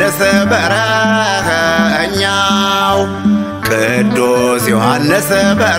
ዮሐንስ በረኸኛው ቅዱስ ዮሐንስ በረ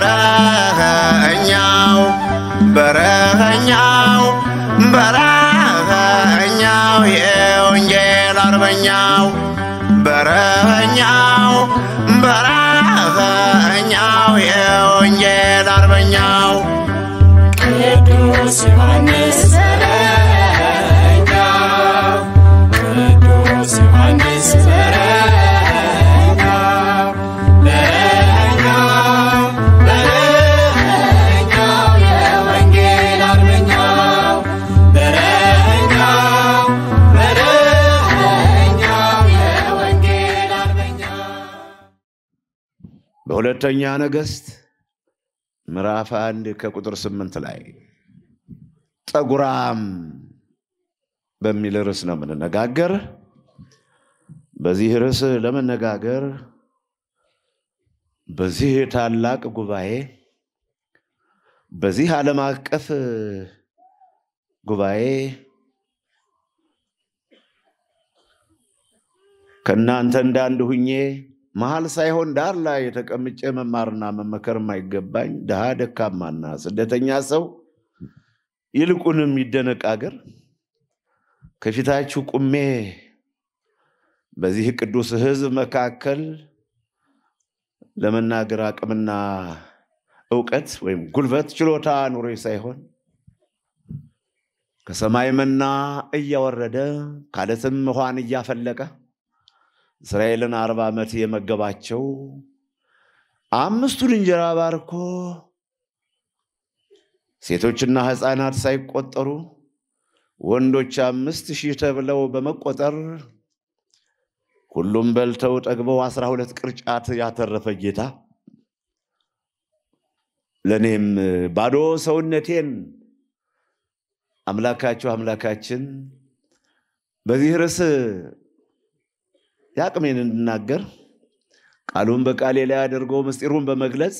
ሁለተኛ ነገሥት ምዕራፍ አንድ ከቁጥር ስምንት ላይ ጠጉራም በሚል ርዕስ ነው የምንነጋገር። በዚህ ርዕስ ለመነጋገር በዚህ ታላቅ ጉባኤ በዚህ ዓለም አቀፍ ጉባኤ ከእናንተ እንዳንድ ሁኜ መሀል ሳይሆን ዳር ላይ የተቀምጬ መማርና መመከር የማይገባኝ ድሃ ደካማና ስደተኛ ሰው ይልቁንም ይደነቅ አገር ከፊታችሁ ቁሜ በዚህ ቅዱስ ሕዝብ መካከል ለመናገር አቅምና እውቀት ወይም ጉልበት ችሎታ ኑሮ ሳይሆን ከሰማይ መና እያወረደ ካለትም ውሃን እያፈለቀ እስራኤልን አርባ ዓመት የመገባቸው አምስቱን እንጀራ ባርኮ ሴቶችና ሕፃናት ሳይቆጠሩ ወንዶች አምስት ሺህ ተብለው በመቆጠር ሁሉም በልተው ጠግበው አስራ ሁለት ቅርጫት ያተረፈ ጌታ ለእኔም ባዶ ሰውነቴን አምላካችሁ አምላካችን በዚህ ርዕስ የአቅሜን እንድናገር ቃሉን በቃሌ ላይ አድርጎ ምስጢሩን በመግለጽ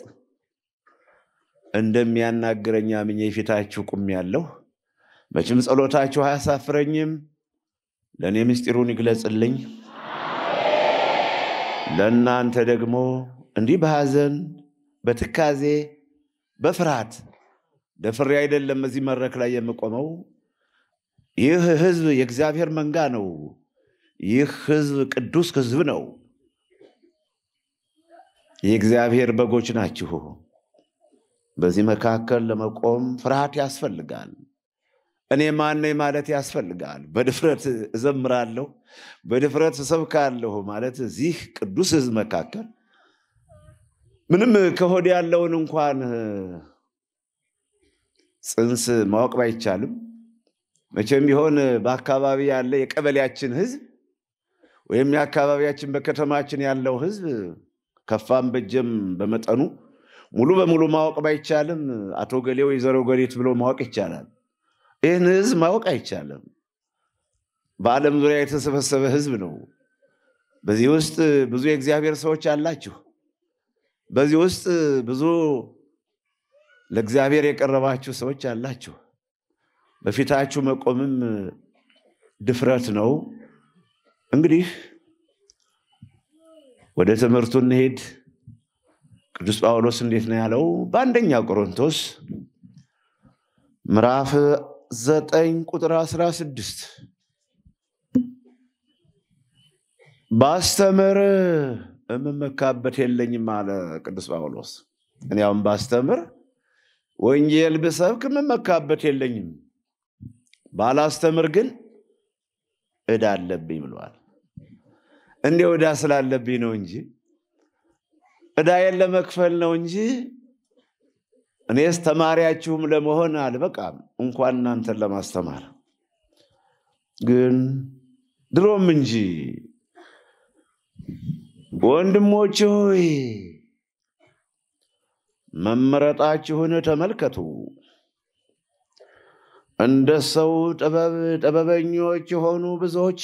እንደሚያናግረኝ አምኜ ፊታችሁ ያለው መቼም ጸሎታችሁ አያሳፍረኝም። ለእኔ ምስጢሩን ይግለጽልኝ፣ ለእናንተ ደግሞ እንዲህ በሐዘን በትካዜ በፍርሃት ደፍሬ አይደለም እዚህ መድረክ ላይ የምቆመው። ይህ ሕዝብ የእግዚአብሔር መንጋ ነው። ይህ ህዝብ ቅዱስ ህዝብ ነው፣ የእግዚአብሔር በጎች ናችሁ። በዚህ መካከል ለመቆም ፍርሃት ያስፈልጋል። እኔ ማነኝ ማለት ያስፈልጋል። በድፍረት እዘምራለሁ፣ በድፍረት እሰብካለሁ ማለት እዚህ ቅዱስ ህዝብ መካከል ምንም ከሆድ ያለውን እንኳን ጽንስ ማወቅ ባይቻልም መቼም ቢሆን በአካባቢ ያለ የቀበሌያችን ህዝብ ወይም የአካባቢያችን በከተማችን ያለው ህዝብ ከፋም በጀም በመጠኑ ሙሉ በሙሉ ማወቅ ባይቻልም አቶ ገሌ ወይዘሮ ገሌት ብሎ ማወቅ ይቻላል። ይህን ህዝብ ማወቅ አይቻልም። በዓለም ዙሪያ የተሰበሰበ ህዝብ ነው። በዚህ ውስጥ ብዙ የእግዚአብሔር ሰዎች አላችሁ። በዚህ ውስጥ ብዙ ለእግዚአብሔር የቀረባችሁ ሰዎች አላችሁ። በፊታችሁ መቆምም ድፍረት ነው። እንግዲህ ወደ ትምህርቱ እንሄድ። ቅዱስ ጳውሎስ እንዴት ነው ያለው? በአንደኛ ቆሮንቶስ ምዕራፍ ዘጠኝ ቁጥር አስራ ስድስት ባስተምር የምመካበት የለኝም አለ ቅዱስ ጳውሎስ። እኔ ባስተምር ወንጌል ብሰብክ የምመካበት የለኝም፣ ባላስተምር ግን እዳ አለብኝ ብለዋል። እንደ ዕዳ ስላለብኝ ነው እንጂ ዕዳዬን ለመክፈል ነው እንጂ እኔስ ተማሪያችሁም ለመሆን አልበቃም፣ እንኳን እናንተን ለማስተማር ግን ድሮም እንጂ ወንድሞች ሆይ መመረጣችሁን ተመልከቱ። እንደ ሰው ጥበብ ጥበበኞች የሆኑ ብዙዎች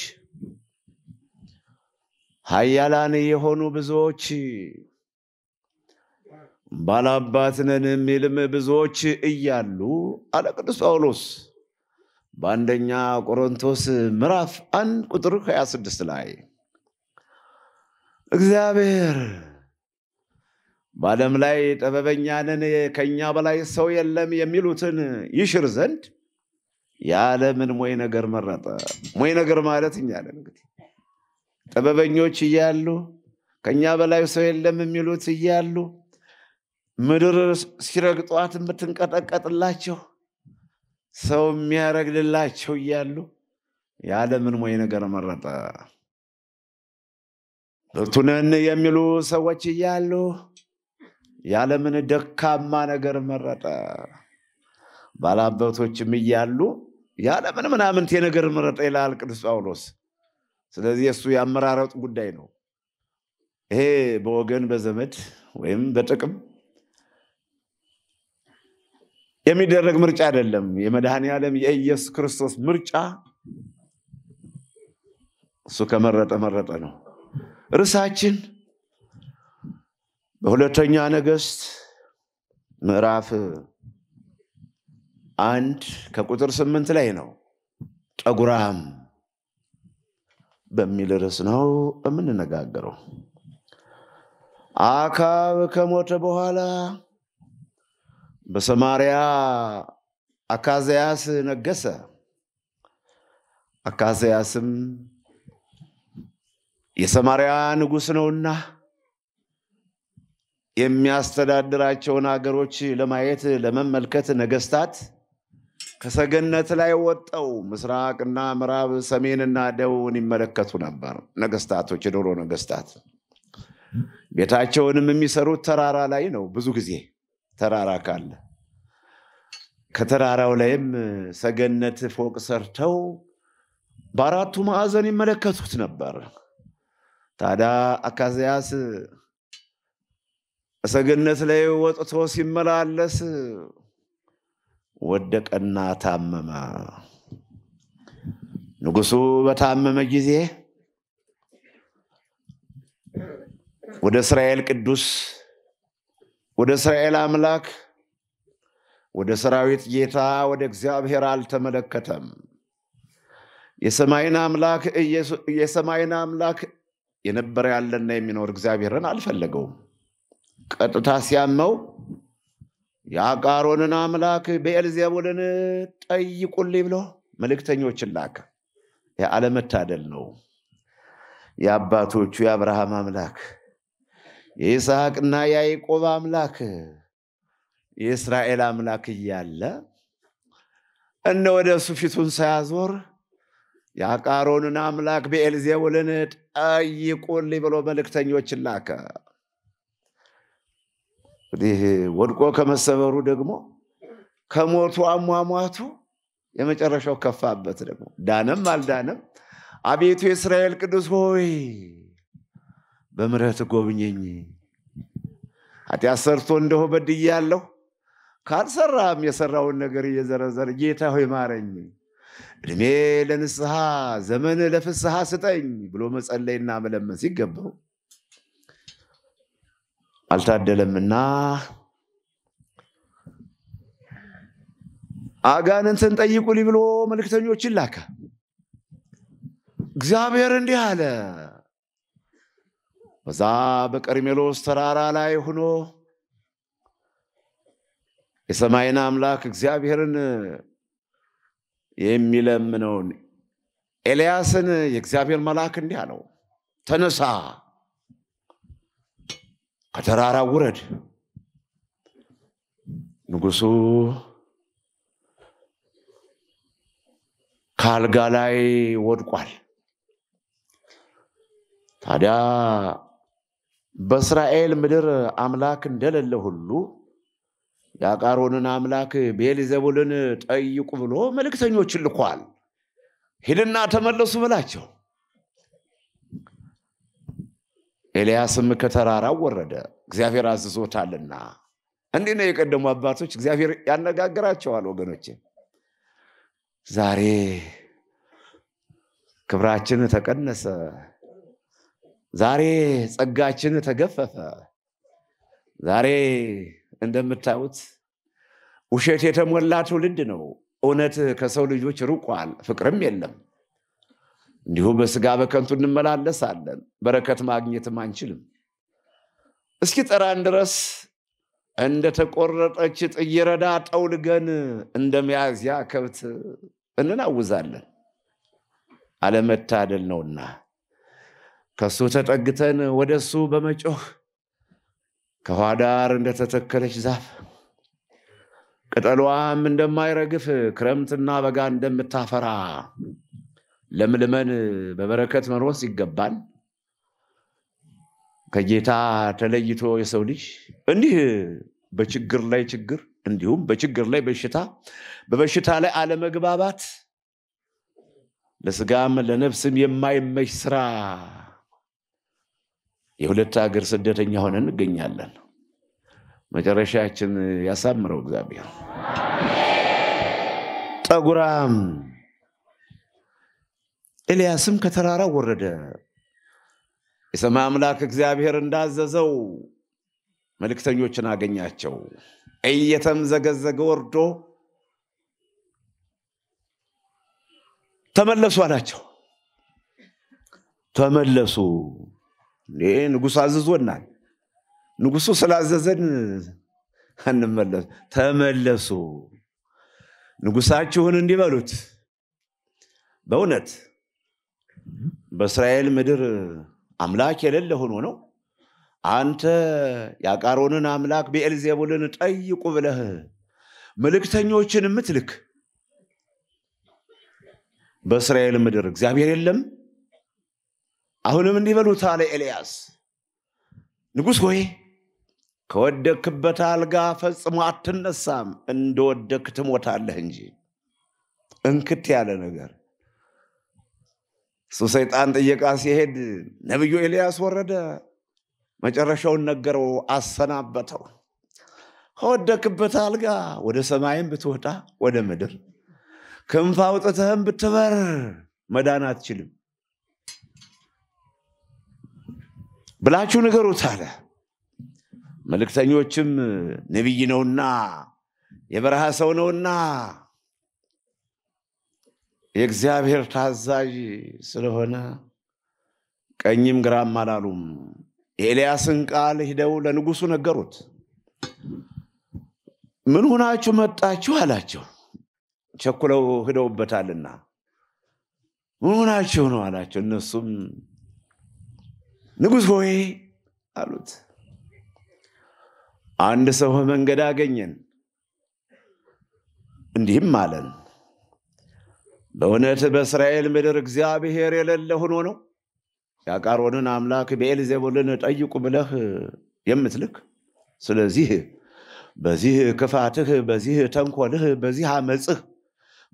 ኃያላን የሆኑ ብዙዎች ባላባት ነን የሚልም ብዙዎች እያሉ አለ ቅዱስ ጳውሎስ በአንደኛ ቆሮንቶስ ምዕራፍ አንድ ቁጥር 26 ላይ እግዚአብሔር በዓለም ላይ ጥበበኛ ነን ከእኛ በላይ ሰው የለም የሚሉትን ይሽር ዘንድ የዓለምን ሞይ ነገር መረጠ። ሞይ ነገር ማለት እኛ ነን እንግዲህ ጥበበኞች እያሉ ከእኛ በላይ ሰው የለም የሚሉት እያሉ ምድር ሲረግጧት የምትንቀጠቀጥላቸው ሰው የሚያረግልላቸው እያሉ የዓለምን ወይ ነገር መረጠ። ብርቱ ነን የሚሉ ሰዎች እያሉ የዓለምን ደካማ ነገር መረጠ። ባላበቶችም እያሉ የዓለምን ምናምንቴ ነገር መረጠ ይላል ቅዱስ ጳውሎስ። ስለዚህ እሱ የአመራረጥ ጉዳይ ነው። ይሄ በወገን በዘመድ ወይም በጥቅም የሚደረግ ምርጫ አይደለም። የመድኃኔ ዓለም የኢየሱስ ክርስቶስ ምርጫ እሱ ከመረጠ መረጠ ነው። ርዕሳችን በሁለተኛ ነገሥት ምዕራፍ አንድ ከቁጥር ስምንት ላይ ነው። ጠጉራም በሚል ርዕስ ነው የምንነጋገረው። አካብ ከሞተ በኋላ በሰማሪያ አካዝያስ ነገሰ። አካዝያስም የሰማሪያ ንጉሥ ነውና የሚያስተዳድራቸውን አገሮች ለማየት ለመመልከት ነገስታት ከሰገነት ላይ ወጠው ምስራቅና ምዕራብ ሰሜንና ደቡብን ይመለከቱ ነበር። ነገስታቶች፣ የዶሮ ነገስታት ቤታቸውንም የሚሰሩት ተራራ ላይ ነው። ብዙ ጊዜ ተራራ ካለ ከተራራው ላይም ሰገነት ፎቅ ሰርተው በአራቱ ማዕዘን ይመለከቱት ነበር። ታዲያ አካዝያስ ሰገነት ላይ ወጥቶ ሲመላለስ ወደቀና ታመመ። ንጉሱ በታመመ ጊዜ ወደ እስራኤል ቅዱስ ወደ እስራኤል አምላክ ወደ ሰራዊት ጌታ ወደ እግዚአብሔር አልተመለከተም። የሰማይን አምላክ የሰማይን አምላክ የነበረ ያለና የሚኖር እግዚአብሔርን አልፈለገውም። ቀጥታ ሲያመው የአቃሮንን አምላክ ብኤልዜቡልን ጠይቁልኝ ብሎ መልእክተኞችን ላከ። የአለመታደል ነው። የአባቶቹ የአብርሃም አምላክ የይስሐቅና የያዕቆብ አምላክ የእስራኤል አምላክ እያለ እነ ወደ እሱ ፊቱን ሳያዞር የአቃሮንን አምላክ ብኤልዜቡልን ጠይቁልኝ ብሎ መልእክተኞችን ላከ። እንግዲህ ወድቆ ከመሰበሩ ደግሞ ከሞቱ አሟሟቱ የመጨረሻው ከፋበት ደግሞ ዳነም አልዳነም። አቤቱ የእስራኤል ቅዱስ ሆይ በምረት ጎብኘኝ። ኃጢአት ሰርቶ እንደሆ በድያለሁ። ካልሰራም የሰራውን ነገር እየዘረዘረ ጌታ ሆይ ማረኝ፣ እድሜ ለንስሐ ዘመን ለፍስሐ ስጠኝ ብሎ መጸለይና መለመን ሲገባው አልታደለምና አጋንንትን ጠይቁልኝ ብሎ መልክተኞችን ላከ። እግዚአብሔር እንዲህ አለ፣ በዛ በቀርሜሎስ ተራራ ላይ ሆኖ የሰማይን አምላክ እግዚአብሔርን የሚለምነውን ኤልያስን የእግዚአብሔር መልአክ እንዲህ አለው፣ ተነሳ ከተራራ ውረድ። ንጉሱ ከአልጋ ላይ ወድቋል። ታዲያ በእስራኤል ምድር አምላክ እንደሌለ ሁሉ የአቃሮንን አምላክ ቤልዜቡልን ጠይቁ ብሎ መልእክተኞችን ልኳል። ሂድና ተመለሱ ብላቸው ኤልያስም ከተራራው ወረደ እግዚአብሔር አዝዞታልና። እንዲህ ነው የቀደሙ አባቶች፣ እግዚአብሔር ያነጋግራቸዋል። ወገኖች ዛሬ ክብራችን ተቀነሰ፣ ዛሬ ጸጋችን ተገፈፈ። ዛሬ እንደምታዩት ውሸት የተሞላ ትውልድ ነው። እውነት ከሰው ልጆች ርቋል፣ ፍቅርም የለም። እንዲሁ በስጋ በከንቱ እንመላለሳለን፣ በረከት ማግኘትም አንችልም። እስኪ ጠራን ድረስ እንደ ተቆረጠች ጥይረዳ ጠውልገን እንደ ከብት እንናውዛለን። አለመታደል ነውና ከሱ ተጠግተን ወደ እሱ በመጮህ ከውኃ ዳር እንደተተከለች ዛፍ ቅጠሏም እንደማይረግፍ ክረምትና በጋ እንደምታፈራ ለምልመን በበረከት መኖር ሲገባን ከጌታ ተለይቶ የሰው ልጅ እንዲህ በችግር ላይ ችግር እንዲሁም በችግር ላይ በሽታ በበሽታ ላይ አለመግባባት ለስጋም ለነፍስም የማይመች ስራ የሁለት ሀገር ስደተኛ ሆነን እንገኛለን። መጨረሻችን ያሳምረው እግዚአብሔር። ጠጉራም ኤልያስም ከተራራው ወረደ። የሰማይ አምላክ እግዚአብሔር እንዳዘዘው መልእክተኞችን አገኛቸው። እየተምዘገዘገ ወርዶ ተመለሱ አላቸው። ተመለሱ። ንጉሥ አዝዞናል። ንጉሱ ስላዘዘን አንመለሱ። ተመለሱ። ንጉሳችሁን እንዲበሉት በእውነት በእስራኤል ምድር አምላክ የሌለ ሆኖ ነው። አንተ የአቃሮንን አምላክ ብኤልዜቡልን ጠይቁ ብለህ መልእክተኞችን የምትልክ በእስራኤል ምድር እግዚአብሔር የለም። አሁንም እንዲህ በሉት አለ ኤልያስ፣ ንጉሥ ሆይ ከወደክበት አልጋ ፈጽሞ አትነሳም፣ እንደወደክ ትሞታለህ እንጂ እንክት ያለ ነገር እሱ ሰይጣን ጥየቃ ሲሄድ ነቢዩ ኤልያስ ወረደ፣ መጨረሻውን ነገረው፣ አሰናበተው። ከወደክበት አልጋ ወደ ሰማይም ብትወጣ ወደ ምድር ክንፍ አውጥተህም ብትበር መዳን አትችልም ብላችሁ ንገሩት አለ። መልእክተኞችም ነቢይ ነውና የበረሃ ሰው ነውና የእግዚአብሔር ታዛዥ ስለሆነ ቀኝም ግራም አላሉም። የኤልያስን ቃል ሂደው ለንጉሱ ነገሩት። ምን ሁናችሁ መጣችሁ አላቸው። ቸኩለው ሂደውበታልና ምን ሁናችሁ ነው አላቸው። እነሱም ንጉሥ ሆይ አሉት። አንድ ሰው መንገድ አገኘን፣ እንዲህም አለን በእውነት በእስራኤል ምድር እግዚአብሔር የሌለ ሆኖ ነው የአቃሮንን አምላክ ብዔልዜቡልን ጠይቁ ብለህ የምትልክ። ስለዚህ በዚህ ክፋትህ፣ በዚህ ተንኮልህ፣ በዚህ አመፅህ፣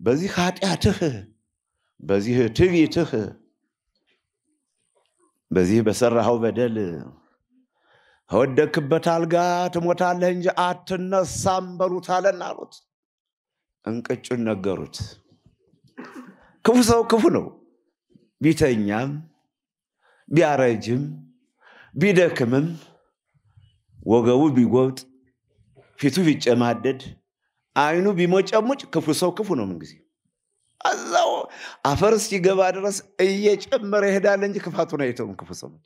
በዚህ ኃጢአትህ፣ በዚህ ትቢትህ፣ በዚህ በሰራኸው በደል ከወደክበት አልጋ ትሞታለህ እንጂ አትነሳም በሉት አለን አሉት። እንቅጩን ነገሩት። ክፉ ሰው ክፉ ነው። ቢተኛም ቢያረጅም ቢደክምም ወገቡ ቢጎብጥ ፊቱ ቢጨማደድ አይኑ ቢሞጨሙጭ ክፉ ሰው ክፉ ነው። ምንጊዜ እዛው አፈር እስኪገባ ድረስ እየጨመረ ይሄዳል እንጂ ክፋቱን አይተውም። ክፉ ሰዎች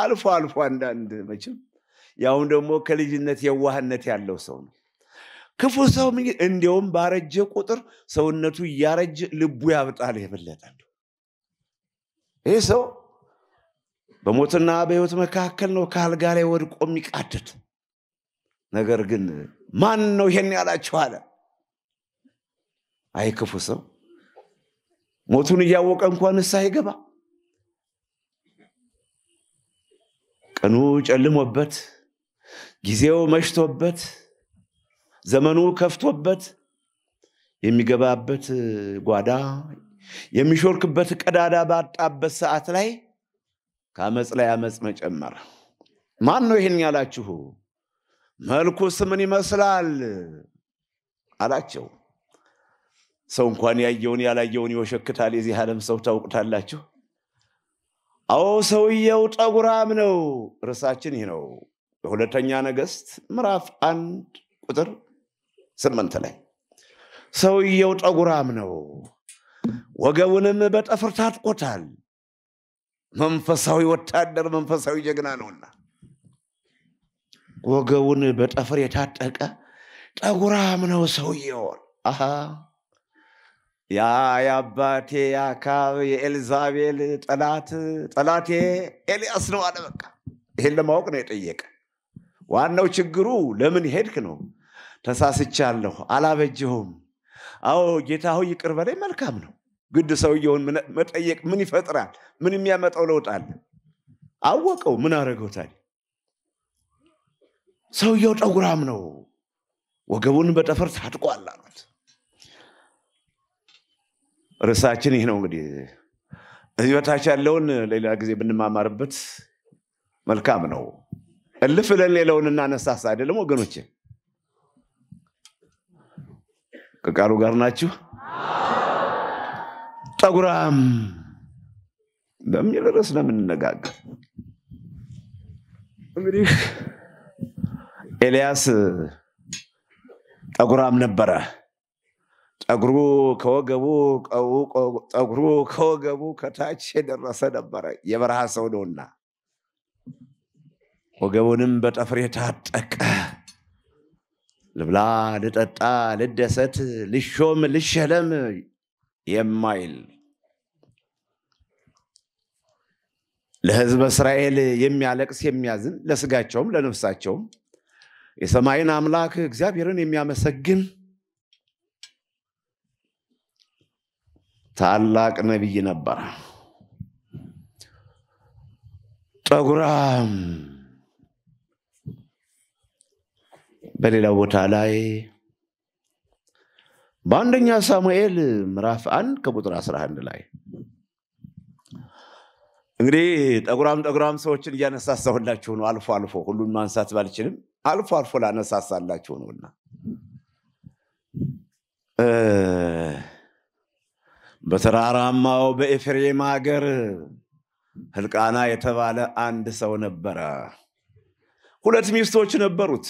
አልፎ አልፎ አንዳንድ መቼም ያውም ደግሞ ከልጅነት የዋህነት ያለው ሰው ነው። ክፉ ሰው እንዲያውም ባረጀ ቁጥር ሰውነቱ እያረጀ ልቡ ያብጣል የበለጠ። ይህ ሰው በሞትና በህይወት መካከል ነው ከአልጋ ላይ ወድቆ የሚቃደድ። ነገር ግን ማን ነው ይሄን ያላቸው አለ። አይ ክፉ ሰው ሞቱን እያወቀ እንኳን እሳ አይገባ። ቀኑ ጨልሞበት ጊዜው መሽቶበት ዘመኑ ከፍቶበት የሚገባበት ጓዳ የሚሾልክበት ቀዳዳ ባጣበት ሰዓት ላይ ከአመፅ ላይ አመፅ መጨመር። ማን ነው ይህን ያላችሁ? መልኩ ስምን ይመስላል አላቸው። ሰው እንኳን ያየውን ያላየውን ይወሸክታል። የዚህ ዓለም ሰው ታውቁታላችሁ። አዎ ሰውየው ጠጉራም ነው። ርሳችን ይህ ነው። በሁለተኛ ነገሥት ምዕራፍ አንድ ቁጥር ስምንት ላይ ሰውየው ጠጉራም ነው፣ ወገቡንም በጠፍር ታጥቆታል። መንፈሳዊ ወታደር፣ መንፈሳዊ ጀግና ነውና ወገቡን በጠፍር የታጠቀ ጠጉራም ነው ሰውየው። አሃ ያ የአባቴ የአካብ የኤልዛቤል ጠላት ጠላቴ ኤልያስ ነው አለ። በቃ ይሄን ለማወቅ ነው የጠየቀ። ዋናው ችግሩ ለምን ሄድክ ነው። ተሳስቻለሁ፣ አላበጀሁም። አዎ ጌታ ሆይ ይቅር በላይ መልካም ነው። ግድ ሰውየውን መጠየቅ ምን ይፈጥራል? ምን የሚያመጣው ለውጥ አለ? አወቀው። ምን አረገውታል? ሰውየው ጠጉራም ነው፣ ወገቡን በጠፈር ታጥቋል አሉት። ርዕሳችን ይህ ነው እንግዲህ እዚህ በታች ያለውን ሌላ ጊዜ ብንማማርበት መልካም ነው። እልፍ ብለን ሌላውን እናነሳሳ አይደለም ወገኖችን ከቃሉ ጋር ናችሁ? ጠጉራም በሚል ርዕስ ነው የምንነጋገር። እንግዲህ ኤልያስ ጠጉራም ነበረ። ጠጉሩ ከወገቡ ጠጉሩ ከወገቡ ከታች የደረሰ ነበረ። የበረሃ ሰው ነውና ወገቡንም በጠፍር የታጠቀ ልብላ፣ ልጠጣ፣ ልደሰት፣ ልሾም፣ ልሸለም የማይል ለሕዝበ እስራኤል የሚያለቅስ የሚያዝን ለስጋቸውም ለነፍሳቸውም የሰማይን አምላክ እግዚአብሔርን የሚያመሰግን ታላቅ ነቢይ ነበር። ጠጉራም በሌላ ቦታ ላይ በአንደኛ ሳሙኤል ምዕራፍ አንድ ከቁጥር 11 ላይ እንግዲህ ጠጉራም ጠጉራም ሰዎችን እያነሳሳሁላችሁ ነው። አልፎ አልፎ ሁሉን ማንሳት ባልችልም አልፎ አልፎ ላነሳሳላችሁ ነውና በተራራማው በኤፍሬም ሀገር ህልቃና የተባለ አንድ ሰው ነበረ። ሁለት ሚስቶች ነበሩት።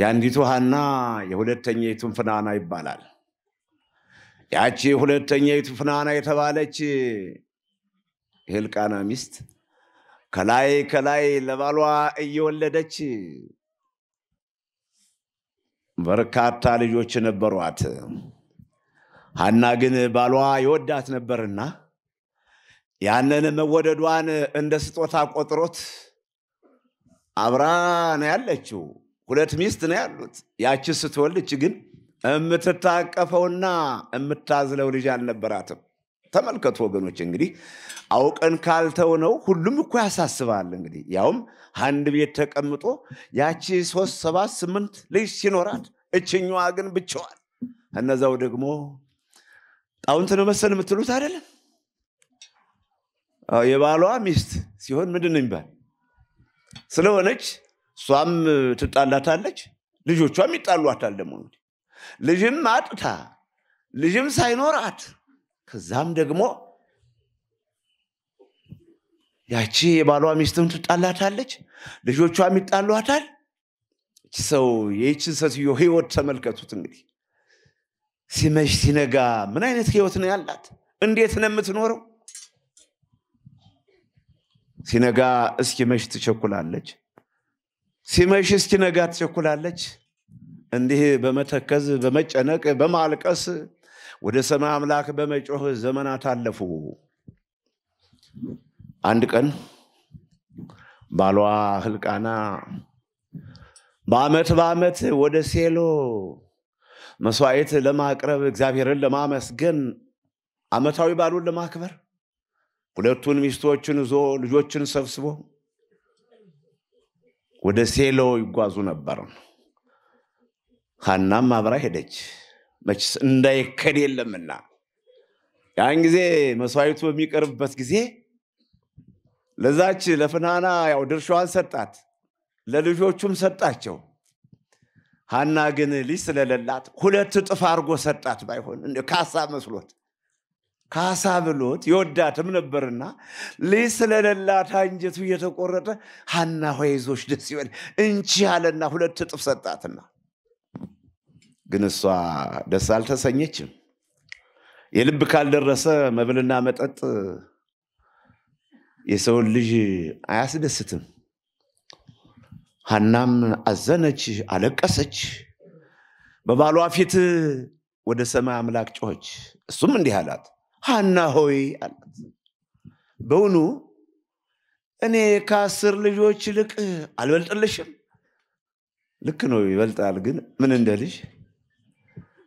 የአንዲቱ ሀና የሁለተኛይቱን ፍናና ይባላል። ያቺ ሁለተኛይቱ ፍናና የተባለች የህልቃና ሚስት ከላይ ከላይ ለባሏ እየወለደች በርካታ ልጆች ነበሯት። ሀና ግን ባሏ ይወዳት ነበርና ያንን መወደዷን እንደ ስጦታ ቆጥሮት አብራ ነው ያለችው። ሁለት ሚስት ነው ያሉት። ያቺ ስትወልድ ግን የምትታቀፈውና የምታዝለው ልጅ አልነበራትም። ተመልከቱ ወገኖች፣ እንግዲህ አውቀን ካልተው ነው ሁሉም እኮ ያሳስባል። እንግዲህ ያውም አንድ ቤት ተቀምጦ ያቺ ሶስት ሰባት ስምንት ልጅ ሲኖራት እችኛዋ ግን ብቻዋል። እነዛው ደግሞ ጣውንት ነው መሰል የምትሉት አይደለም። የባሏ ሚስት ሲሆን ምንድን ነው የሚባል ስለሆነች እሷም ትጣላታለች፣ ልጆቿም ይጣሏታል። ደግሞ ልጅም አጥታ ልጅም ሳይኖራት ከዛም ደግሞ ያቺ የባሏ ሚስትም ትጣላታለች፣ ልጆቿም ይጣሏታል። ሰው የይችን ሴትዮ ህይወት ተመልከቱት። እንግዲህ ሲመሽ ሲነጋ ምን አይነት ህይወት ነው ያላት? እንዴት ነው የምትኖረው? ሲነጋ እስኪመሽ ትቸኩላለች። ሲመሽ እስኪነጋ ትቸኩላለች። እንዲህ በመተከዝ በመጨነቅ በማልቀስ ወደ ሰማይ አምላክ በመጮህ ዘመናት አለፉ። አንድ ቀን ባሏ ህልቃና በአመት በአመት ወደ ሴሎ መስዋዕት ለማቅረብ እግዚአብሔርን ለማመስገን አመታዊ ባሉን ለማክበር ሁለቱን ሚስቶችን ይዞ ልጆችን ሰብስቦ ወደ ሴሎ ይጓዙ ነበር። ሀናም አብራ ሄደች። መችስ እንዳይከድ የለምና ያን ጊዜ መስዋዕቱ በሚቀርብበት ጊዜ ለዛች ለፍናና ያው ድርሻዋን ሰጣት፣ ለልጆቹም ሰጣቸው። ሀና ግን ልጅ ስለሌላት ሁለት እጥፍ አድርጎ ሰጣት። ባይሆን ካሳ መስሎት ካሳ ብሎት የወዳትም ነበርና ልጅ ስለሌላት አንጀቱ እየተቆረጠ ሀና ሆይ ደስ ይበል እንቺ አለና ሁለት እጥፍ ሰጣትና ግን እሷ ደስ አልተሰኘችም። የልብ ካልደረሰ መብልና መጠጥ የሰውን ልጅ አያስደስትም። ሀናም አዘነች፣ አለቀሰች። በባሏ ፊት ወደ ሰማይ አምላክ ጮኸች። እሱም እንዲህ አላት፣ ሀና ሆይ አላት፣ በውኑ እኔ ከአስር ልጆች ይልቅ አልበልጥልሽም? ልክ ነው ይበልጣል፣ ግን ምን እንደ ልጅ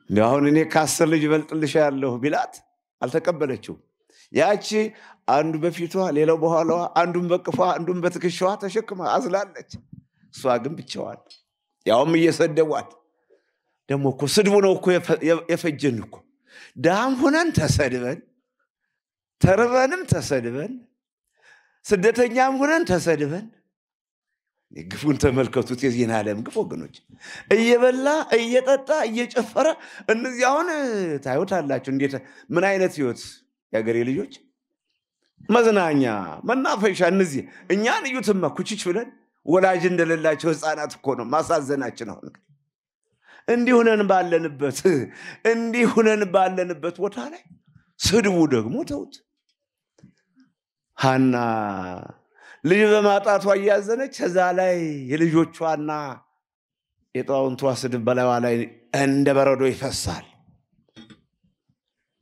እንዲ አሁን እኔ ከአስር ልጅ ያለሁ ቢላት አልተቀበለችው። ያቺ አንዱ በፊቷ ሌላው በኋላዋ፣ አንዱን በቅፏ አንዱን በትከሻዋ ተሸክማ አዝላለች። እሷ ግን ብቻዋን ያውም እየሰደቧት ደግሞ እኮ ስድቡ ነው እኮ የፈጀን እኮ ዳም ሆነን ተሰድበን ተርበንም ተሰድበን ስደተኛም ሁነን ተሰድበን ግፉን ተመልከቱት። የዚህን ዓለም ግፍ ወገኖች፣ እየበላ እየጠጣ እየጨፈረ እነዚህ አሁን ታዩት አላቸው። እንዴት ምን አይነት ህይወት! የአገሬ ልጆች መዝናኛ መናፈሻ፣ እነዚህ እኛን እዩትማ ኩችች ብለን ወላጅ እንደሌላቸው ህፃናት እኮ ነው ማሳዘናችን። አሁን እንዲሁነን ባለንበት እንዲሁነን ባለንበት ቦታ ላይ ስድቡ ደግሞ ተውት። ሀና ልጅ በማጣቷ እያዘነች ከዛ ላይ የልጆቿና የጣውንቷ ስድብ በላይዋ ላይ እንደ በረዶ ይፈሳል።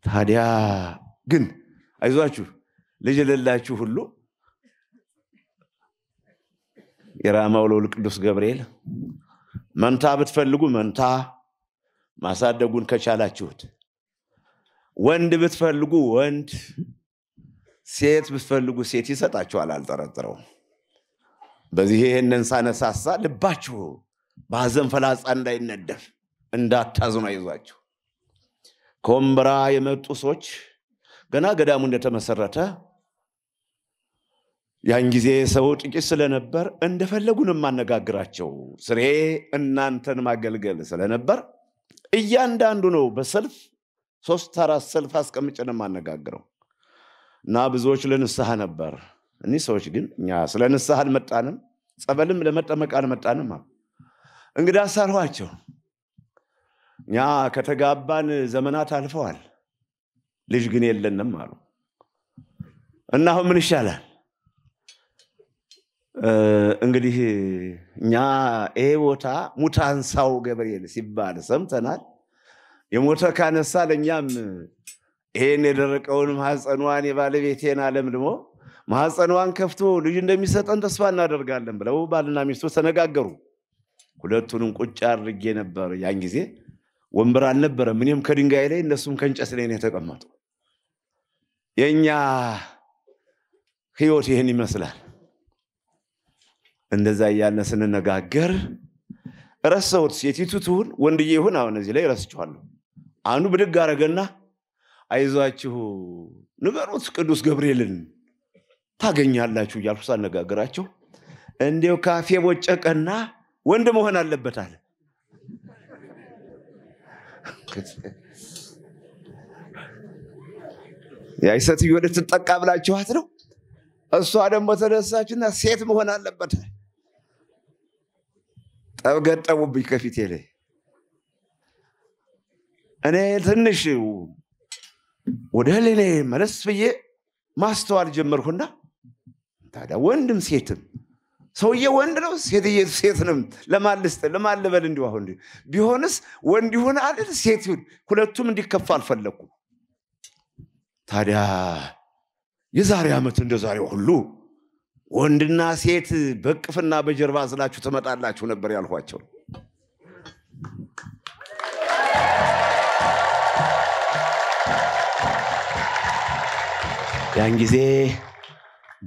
ታዲያ ግን አይዟችሁ ልጅ ልላችሁ ሁሉ የራማው ልዑል ቅዱስ ገብርኤል መንታ ብትፈልጉ መንታ ማሳደጉን ከቻላችሁት፣ ወንድ ብትፈልጉ ወንድ ሴት ብትፈልጉ ሴት ይሰጣችኋል፣ አልጠረጥረው። በዚህ ይህንን ሳነሳሳ ልባችሁ በሐዘን ፈላጻ እንዳይነደፍ እንዳታዝኑ፣ አይዟችሁ። ከወንበራ የመጡ ሰዎች ገና ገዳሙ እንደተመሰረተ ያን ጊዜ ሰው ጥቂት ስለነበር እንደፈለጉን የማነጋግራቸው ስሬ እናንተን ማገልገል ስለነበር እያንዳንዱ ነው በሰልፍ ሶስት አራት ሰልፍ አስቀምጬን የማነጋግረው እና ብዙዎች ለንስሐ ነበር። እኒህ ሰዎች ግን እኛ ስለ ንስሐ አልመጣንም፣ ጸበልም ለመጠመቅ አልመጣንም። እንግዲህ አሳርኋቸው። እኛ ከተጋባን ዘመናት አልፈዋል፣ ልጅ ግን የለንም አሉ እና አሁን ምን ይሻላል? እንግዲህ እኛ ይሄ ቦታ ሙታንሳው ገብርኤል ሲባል ሰምተናል። የሞተ ካነሳ ለእኛም ይህን የደረቀውን ማህፀኗን የባለቤቴን አለም ደግሞ ማህፀኗን ከፍቶ ልጅ እንደሚሰጠን ተስፋ እናደርጋለን ብለው ባልና ሚስቶ ተነጋገሩ። ሁለቱንም ቁጭ አድርጌ ነበር። ያን ጊዜ ወንበር አልነበረም። እኔም ከድንጋይ ላይ እነሱም ከእንጨት ላይ ነው የተቀመጡ። የእኛ ህይወት ይህን ይመስላል። እንደዛ እያለ ስንነጋገር ረሰውት ሴቲቱ ትሁን ወንድዬ ይሁን አሁን እዚህ ላይ ረስችኋለሁ። አንዱ ብድግ አረገና አይዟችሁ ንገሩት ቅዱስ ገብርኤልን ታገኛላችሁ እያልኩ ሳነጋግራቸው እንዲው ካፌ ቦጨቀና ወንድ መሆን አለበት አለ። ያይ ሴትዮ ልትጠቃ ብላችኋት ነው። እሷ ደግሞ ተነሳችና ሴት መሆን አለበት። ጠብ ገጠሙብኝ ከፊቴ ላይ እኔ ትንሽ ወደ ህሊና መለስ ብዬ ማስተዋል ጀመርኩና ታዲያ ወንድም ሴትም ሰውዬ ወንድ ነው ሴትዬ ሴት ነው ለማልስጥ ለማልበል እንዲሁ አሁን ቢሆንስ ወንድ ይሁን አልል ሴት ይሁን ሁለቱም እንዲከፋ አልፈለግኩ። ታዲያ የዛሬ ዓመት እንደ ዛሬው ሁሉ ወንድና ሴት በቅፍና በጀርባ ዝላችሁ ትመጣላችሁ ነበር ያልኋቸው ያን ጊዜ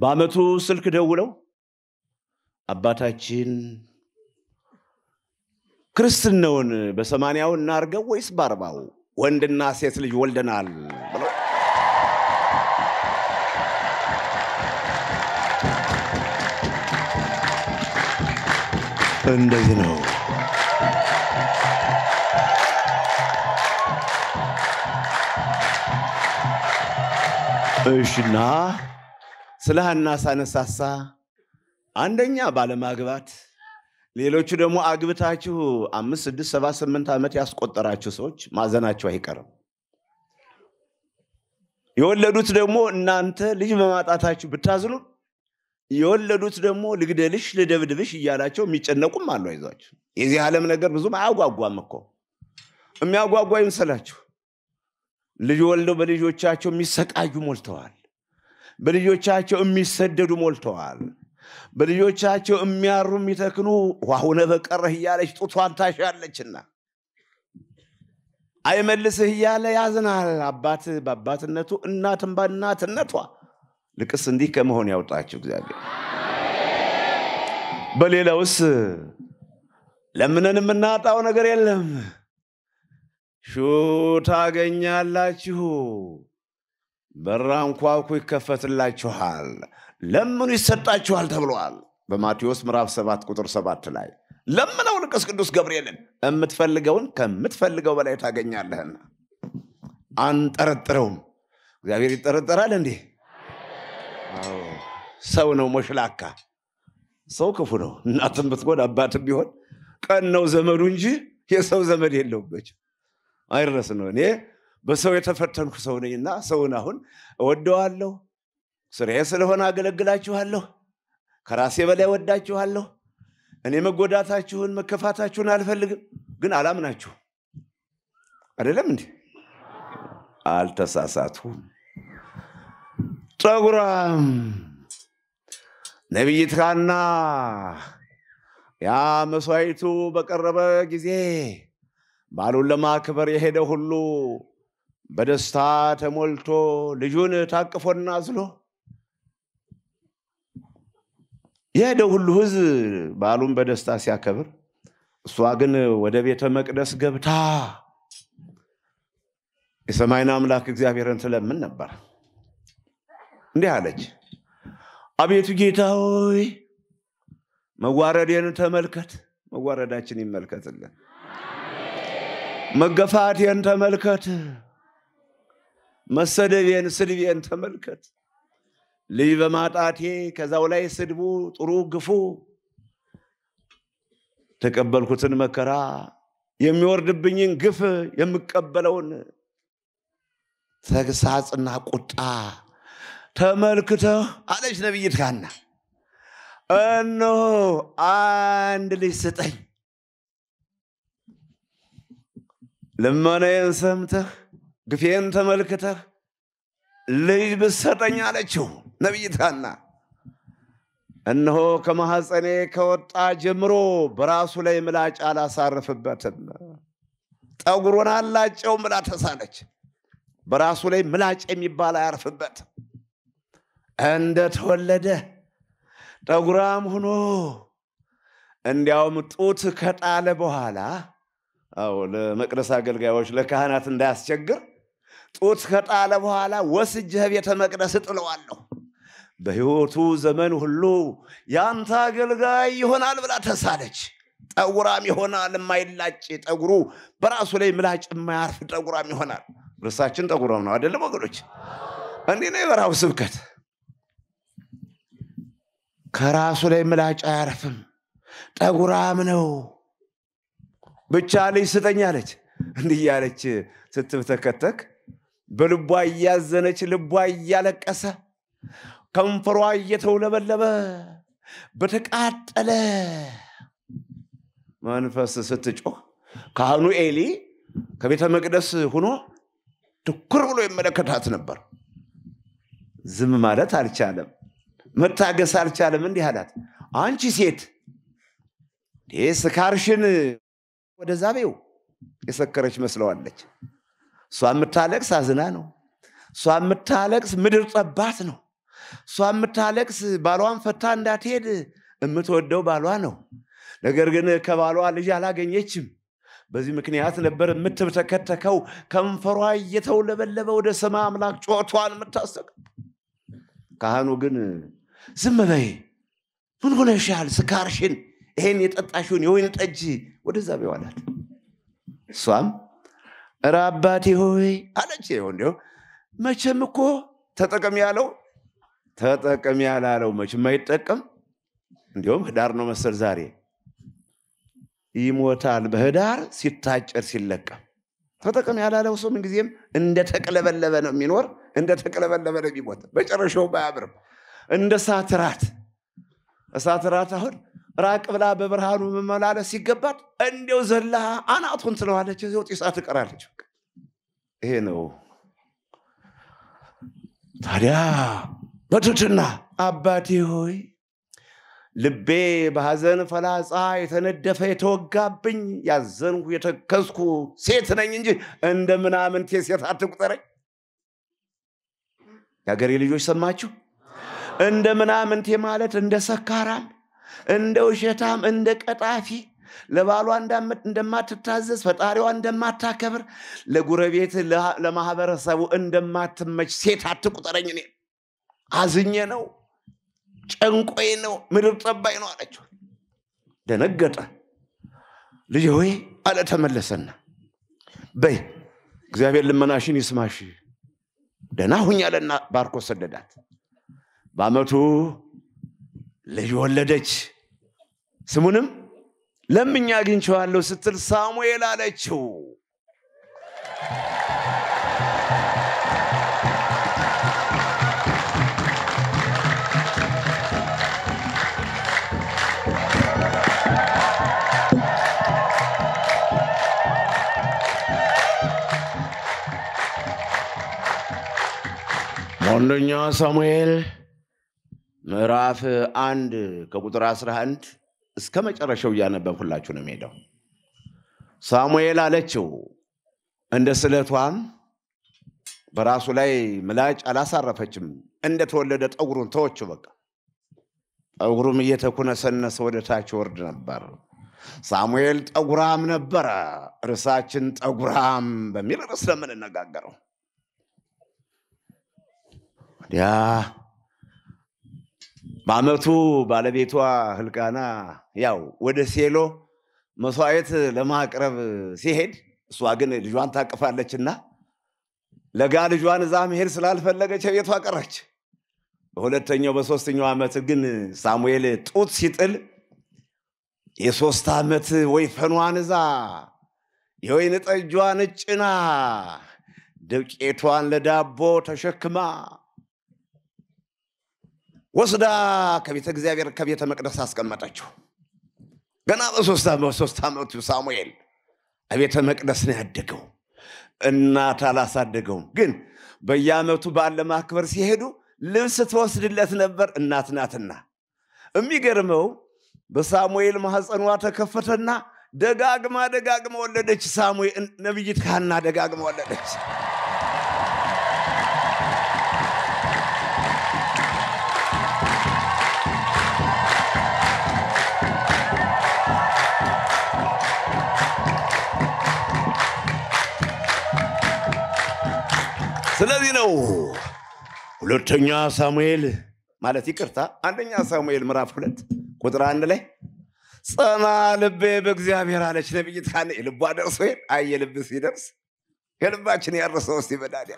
በአመቱ ስልክ ደውለው አባታችን ክርስትናውን በሰማንያው እናርገው ወይስ በአርባው ወንድና ሴት ልጅ ወልደናል ብለው እንደዚህ ነው እሽና ስለ ሀና ሳነሳሳ አንደኛ ባለማግባት፣ ሌሎቹ ደግሞ አግብታችሁ አምስት ስድስት ሰባት ስምንት ዓመት ያስቆጠራችሁ ሰዎች ማዘናችሁ አይቀርም። የወለዱት ደግሞ እናንተ ልጅ በማጣታችሁ ብታዝኑ፣ የወለዱት ደግሞ ልግደልሽ፣ ልደብድብሽ እያላቸው የሚጨነቁም አሉ። አይዟችሁ፣ የዚህ ዓለም ነገር ብዙም አያጓጓም እኮ የሚያጓጓ ይምሰላችሁ ልጅ ወልደው በልጆቻቸው የሚሰቃዩ ሞልተዋል። በልጆቻቸው የሚሰደዱ ሞልተዋል። በልጆቻቸው የሚያሩ የሚተክኑ ዋሁነ በቀረህ እያለች ጡቷን ታሻለችና አይመልስህ እያለ ያዝናል። አባት በአባትነቱ እናትን በእናትነቷ ልቅስ እንዲህ ከመሆን ያውጣቸው እግዚአብሔር። በሌላውስ ለምነን የምናጣው ነገር የለም። ሹ ታገኛላችሁ፣ በር አንኳኩ ይከፈትላችኋል፣ ለምኑ ይሰጣችኋል ተብሏል በማቴዎስ ምዕራፍ ሰባት ቁጥር ሰባት ላይ ለምነው ንቅስ ቅዱስ ገብርኤልን የምትፈልገውን ከምትፈልገው በላይ ታገኛለህና አንጠረጥረውም። እግዚአብሔር ይጠረጠራል እንዴ? ሰው ነው ሞሽላካ። ሰው ክፉ ነው። እናትም ብትሆን አባትም ቢሆን ቀን ነው ዘመዱ እንጂ የሰው ዘመድ የለውበች አይረስ ነው። እኔ በሰው የተፈተንኩ ሰው ነኝና ሰውን አሁን እወደዋለሁ። ስራዬ ስለሆነ አገለግላችኋለሁ። ከራሴ በላይ ወዳችኋለሁ። እኔ መጎዳታችሁን መከፋታችሁን አልፈልግም፣ ግን አላምናችሁ አይደለም እንዴ? አልተሳሳትሁም። ጸጉሯም ነቢይት ካና ያ መስዋዕቱ በቀረበ ጊዜ በዓሉን ለማክበር የሄደ ሁሉ በደስታ ተሞልቶ ልጁን ታቅፎና አዝሎ የሄደ ሁሉ ህዝብ ባሉን በደስታ ሲያከብር፣ እሷ ግን ወደ ቤተ መቅደስ ገብታ የሰማይን አምላክ እግዚአብሔርን ትለምን ነበር። እንዲህ አለች፣ አቤቱ ጌታ ሆይ መዋረዴን ተመልከት፣ መዋረዳችን ይመልከትልን መገፋቴን ተመልከት፣ መሰደቤን ስድቤን ተመልከት። ልጅ በማጣቴ ከዛው ላይ ስድቡ ጥሩ ግፉ ተቀበልኩትን መከራ የሚወርድብኝን ግፍ የምቀበለውን ተግሳጽና ቁጣ ተመልክተህ አለች ነቢይት ካና እነሆ አንድ ልጅ ስጠኝ ልመናዬን ሰምተህ ግፌን ተመልክተህ ልጅ ብትሰጠኝ አለችው ነቢይታና እነሆ ከማሐፀኔ ከወጣ ጀምሮ በራሱ ላይ ምላጭ አላሳርፍበትም፣ ጠጉሩን አላጨው ምላ ተሳለች። በራሱ ላይ ምላጭ የሚባል አያርፍበት። እንደተወለደ ጠጉራም ሆኖ እንዲያውም ጡት ከጣለ በኋላ አዎ ለመቅደስ አገልጋዮች ለካህናት እንዳያስቸግር ጡት ከጣለ በኋላ ወስጅህ ቤተ መቅደስ እጥለዋለሁ በህይወቱ ዘመን ሁሉ ያንተ አገልጋይ ይሆናል ብላ ተሳለች ጠጉራም ይሆናል የማይላጭ ጠጉሩ በራሱ ላይ ምላጭ የማያርፍ ጠጉራም ይሆናል ርሳችን ጠጉራም ነው አይደለም ወገኖች እንዲህ ነው የበራው ስብከት ከራሱ ላይ ምላጭ አያርፍም ጠጉራም ነው ብቻ ልጅ ስጠኝ አለች። እንዲህ እያለች ስትተከተክ በልቧ እያዘነች ልቧ እያለቀሰ ከንፈሯ እየተውለበለበ በተቃጠለ መንፈስ ስትጮህ ካህኑ ኤሊ ከቤተ መቅደስ ሆኖ ትኩር ብሎ ይመለከታት ነበር። ዝም ማለት አልቻለም፣ መታገስ አልቻለም። እንዲህ አላት፣ አንቺ ሴት ስካርሽን ወደ ዛቤው የሰከረች መስለዋለች። እሷ የምታለቅስ አዝና ነው። እሷ የምታለቅስ ምድር ጠባት ነው። እሷ የምታለቅስ ባሏን ፈታ እንዳትሄድ የምትወደው ባሏ ነው። ነገር ግን ከባሏ ልጅ አላገኘችም። በዚህ ምክንያት ነበር የምትተከተከው። ከንፈሯ እየተውለበለበ ወደ ሰማ አምላክ ጮቷን የምታሰቅ ካህኑ ግን ዝም በይ፣ ምን ሆነሻል? ስካርሽን፣ ይሄን የጠጣሽውን የወይን ጠጅ ወደዛ ቢዋላት እሷም እረ አባቴ ሆይ አለች። ሆን መቼም እኮ ተጠቀም ያለው ተጠቀም ያላለው መቼም አይጠቀም። እንዲሁም ህዳር ነው መሰል ዛሬ ይሞታል በህዳር ሲታጨር ሲለቀም። ተጠቀም ያላለው ሰው ምንጊዜም እንደተቅለበለበ ነው የሚኖር፣ እንደተቅለበለበ ነው የሚሞት። መጨረሻው አያምርም። እንደ እሳት ራት እሳት ራት አሁን ራቅ ብላ በብርሃኑ መመላለስ ሲገባት እንዲው ዘላ አናቱን ትለዋለች። እዚው ጢሳ ትቀራለች። ይሄ ነው ታዲያ በትትና አባቴ ሆይ ልቤ በሐዘን ፈላጻ የተነደፈ የተወጋብኝ ያዘንሁ የተከዝኩ ሴት ነኝ እንጂ እንደ ምናምንቴ ሴት አትቁጠረኝ። የአገሬ ልጆች ሰማችሁ? እንደ ምናምንቴ ማለት እንደ ሰካራም እንደ ውሸታም እንደ ቀጣፊ ለባሏ እንደማትታዘዝ ፈጣሪዋ እንደማታከብር ለጉረቤት ለማህበረሰቡ እንደማትመች ሴት አትቁጠረኝ እኔ አዝኜ ነው ጨንቆይ ነው ምድር ጠባይ ነው አለችው ደነገጠ ልጅ ሆይ አለ ተመለሰና በይ እግዚአብሔር ልመናሽን ይስማሽ ደህና ሁኝ አለና ባርኮ ሰደዳት በአመቱ ልጅ ወለደች። ስሙንም ለምኝ አግኝቼዋለሁ ስትል ሳሙኤል አለችው። ወንደኛ ሳሙኤል ምዕራፍ አንድ ከቁጥር 11 እስከ መጨረሻው እያነበብኩላችሁ ነው የሚሄደው። ሳሙኤል አለችው እንደ ስለቷም በራሱ ላይ ምላጭ አላሳረፈችም። እንደተወለደ ጠጉሩን ተወችው። በቃ ጠጉሩም እየተኩነሰነሰ ወደ ታች ወርድ ነበር። ሳሙኤል ጠጉራም ነበረ። ርዕሳችን ጠጉራም በሚል ርዕስ ለምንነጋገረው ያ በአመቱ ባለቤቷ ህልቃና ያው ወደ ሴሎ መስዋዕት ለማቅረብ ሲሄድ እሷ ግን ልጇን ታቅፋለችና ለጋ ልጇን እዛ መሄድ ስላልፈለገች ቤቷ ቀረች። በሁለተኛው በሶስተኛው ዓመት ግን ሳሙኤል ጡት ሲጥል የሶስት ዓመት ወይፈኗን እዛ የወይን ጠጇን ጭና ዱቄቷን ለዳቦ ተሸክማ ወስዳ ከቤተ እግዚአብሔር ከቤተ መቅደስ አስቀመጠችው። ገና በሶስት ዓመቱ ሳሙኤል ቤተ መቅደስ ነው ያደገው። እናት አላሳደገውም፣ ግን በየዓመቱ በዓል ለማክበር ሲሄዱ ልብስ ትወስድለት ነበር። እናት ናትና የሚገርመው በሳሙኤል ማህፀኗ ተከፈተና ደጋግማ ደጋግማ ወለደች። ሳሙኤል ነቢይት ካህና ደጋግማ ወለደች። ስለዚህ ነው ሁለተኛ ሳሙኤል ማለት ይቅርታ አንደኛ ሳሙኤል ምዕራፍ ሁለት ቁጥር አንድ ላይ ጸና ልቤ በእግዚአብሔር አለች ነብይት ሐና ልቧ ደርሶ አየ ልብ ሲደርስ የልባችን ያረሰው ስ ይበዳል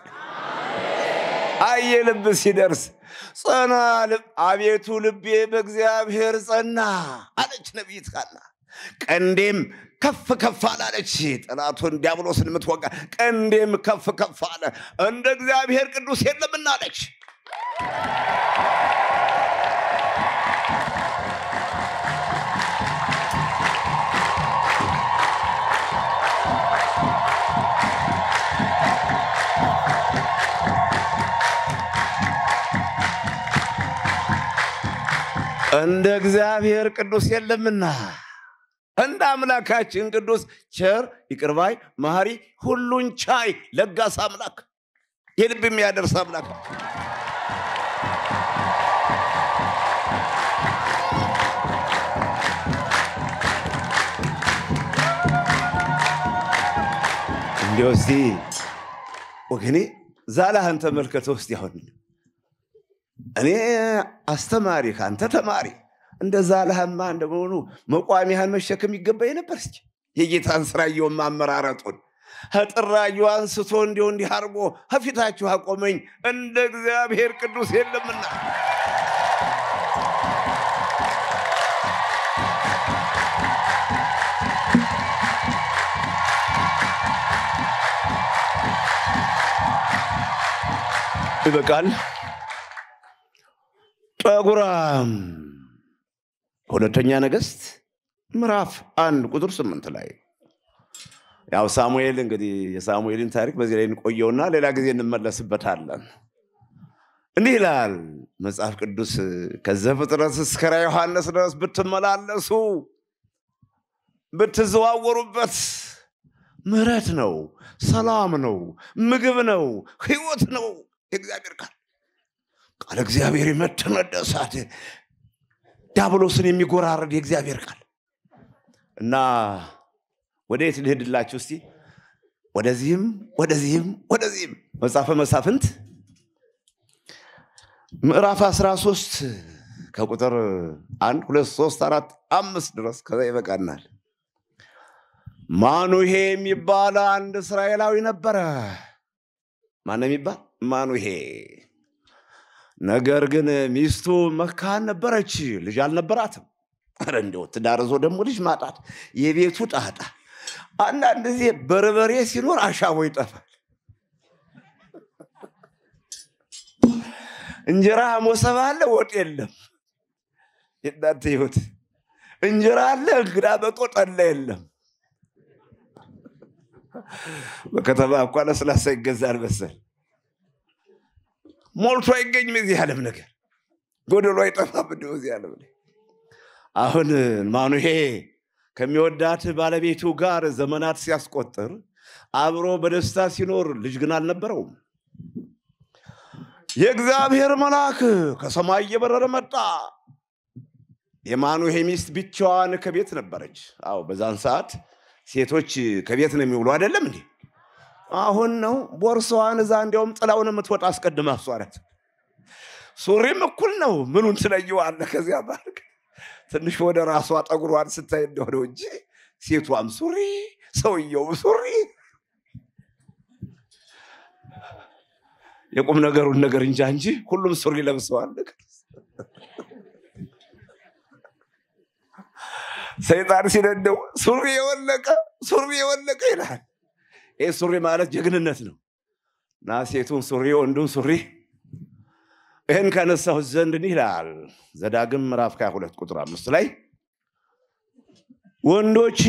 አየ ልብ ሲደርስ ጸና አቤቱ ልቤ በእግዚአብሔር ጸና አለች ነብይት ካና ቀንዴም ከፍ ከፍ አላለች። ጠላቱን ዲያብሎስን የምትወጋ ቀንዴም ከፍ ከፍ አለ። እንደ እግዚአብሔር ቅዱስ የለምና አለች። እንደ እግዚአብሔር ቅዱስ የለምና እንደ አምላካችን ቅዱስ ቸር፣ ይቅርባይ፣ መሐሪ፣ ሁሉን ቻይ ለጋስ አምላክ የልብ የሚያደርስ አምላክ እንዲ እስቲ ወገኔ ዛላህን ተመልከተ ውስጥ አሁን እኔ አስተማሪ ከአንተ ተማሪ እንደዛ አልሃማ እንደመሆኑ መቋሚያህን መሸከም ይገባ የነበር እስኪ የጌታን ስራ እየውም አመራረጡን ጥራዩ አንስቶ እንዲሁ እንዲህ አርጎ ከፊታችሁ አቆመኝ እንደ እግዚአብሔር ቅዱስ የለምና ይበቃል ጠጉራም ሁለተኛ ነገስት ምዕራፍ አንድ ቁጥር ስምንት ላይ ያው ሳሙኤል እንግዲህ የሳሙኤልን ታሪክ በዚህ ላይ እንቆየውና ሌላ ጊዜ እንመለስበታለን። እንዲህ ይላል መጽሐፍ ቅዱስ ከዘፍጥረት እስከ ራ ዮሐንስ ድረስ ብትመላለሱ ብትዘዋወሩበት ምሕረት ነው፣ ሰላም ነው፣ ምግብ ነው፣ ህይወት ነው። የእግዚአብሔር ቃል ቃል እግዚአብሔር ይመድመደ ዳብሎስን የሚጎራረድ የእግዚአብሔር ቃል እና ወደ የት ልሄድላችሁ እስቲ ወደዚህም ወደዚህም ወደዚህም መጽሐፈ መሳፍንት ምዕራፍ 13 ከቁጥር አንድ ሁለት ሶስት አራት አምስት ድረስ ከዛ ይበቃናል ማኑሄ የሚባል አንድ እስራኤላዊ ነበረ ማን የሚባል ማኑሄ ነገር ግን ሚስቱ መካን ነበረች፣ ልጅ አልነበራትም። ኧረ እንደው ደግሞ ልጅ ማጣት የቤቱ ጣጣ። አንዳንድ ጊዜ በርበሬ ሲኖር አሻቦ ይጠፋል። እንጀራ ሞሰባ አለ፣ ወጥ የለም። የእናንተ ህይወት እንጀራ አለ፣ እንግዳ መጦ ጠላ የለም። በከተማ እኳ ለስላሳ ይገዛል መሰል ሞልቶ አይገኝም የዚህ ዓለም ነገር ጎደሎ አይጠፋም እንደው እዚህ ዓለም ላይ አሁን ማኑሄ ከሚወዳት ባለቤቱ ጋር ዘመናት ሲያስቆጥር አብሮ በደስታ ሲኖር ልጅ ግን አልነበረውም የእግዚአብሔር መልአክ ከሰማይ እየበረረ መጣ የማኑሄ ሚስት ብቻዋን ከቤት ነበረች አዎ በዛን ሰዓት ሴቶች ከቤት ነው የሚውሉ አይደለም እንዲህ አሁን ነው ቦርሳዋን እዛ እንዲያውም ጥላውን የምትወጣ አስቀድማ አሷረት ሱሪም እኩል ነው ምኑን ትለየዋለ ከዚያ ባልክ ትንሽ ወደ ራሷ ጠጉሯን ስታይ እንደሆነው እንጂ ሴቷም ሱሪ ሰውየውም ሱሪ የቁም ነገሩን ነገር እንጃ እንጂ ሁሉም ሱሪ ለብሰዋል ሰይጣን ሲነደው ሱሪ የወለቀ ሱሪ የወለቀ ይላል። ይህ ሱሪ ማለት ጀግንነት ነው እና ሴቱን ሱሪ ወንዱን ሱሪ ይህን ከነሳሁት ዘንድ እንዲህ ይላል ዘዳግም ምዕራፍ ሁለት ቁጥር አምስት ላይ ወንዶች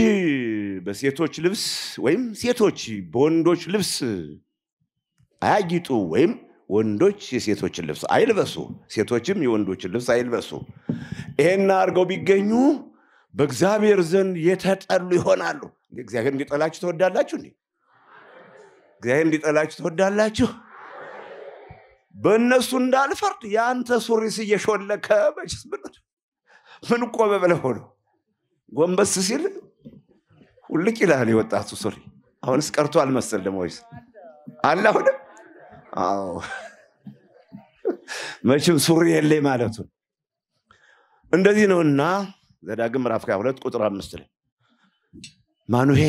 በሴቶች ልብስ ወይም ሴቶች በወንዶች ልብስ አያጊጡ ወይም ወንዶች የሴቶችን ልብስ አይልበሱ ሴቶችም የወንዶችን ልብስ አይልበሱ ይሄን አድርገው ቢገኙ በእግዚአብሔር ዘንድ የተጠሉ ይሆናሉ እግዚአብሔር እንዲጠላችሁ ትወዳላችሁ እንዴ እግዚአብሔር እንዲጠላችሁ ትወዳላችሁ። በእነሱ እንዳልፈርድ የአንተ ሱሪስ እየሾለከ ምን ቆመ ብለው ነው። ጎንበስ ሲል ሁልቅ ይላል የወጣቱ ሱሪ። አሁንስ ቀርቶ አልመሰል ደግሞ አለ አሁንም። አዎ መቼም ሱሪ የለኝ ማለቱ እንደዚህ ነውና ዘዳግም ምዕራፍ ሁለት ቁጥር አምስት ላይ ማኑሄ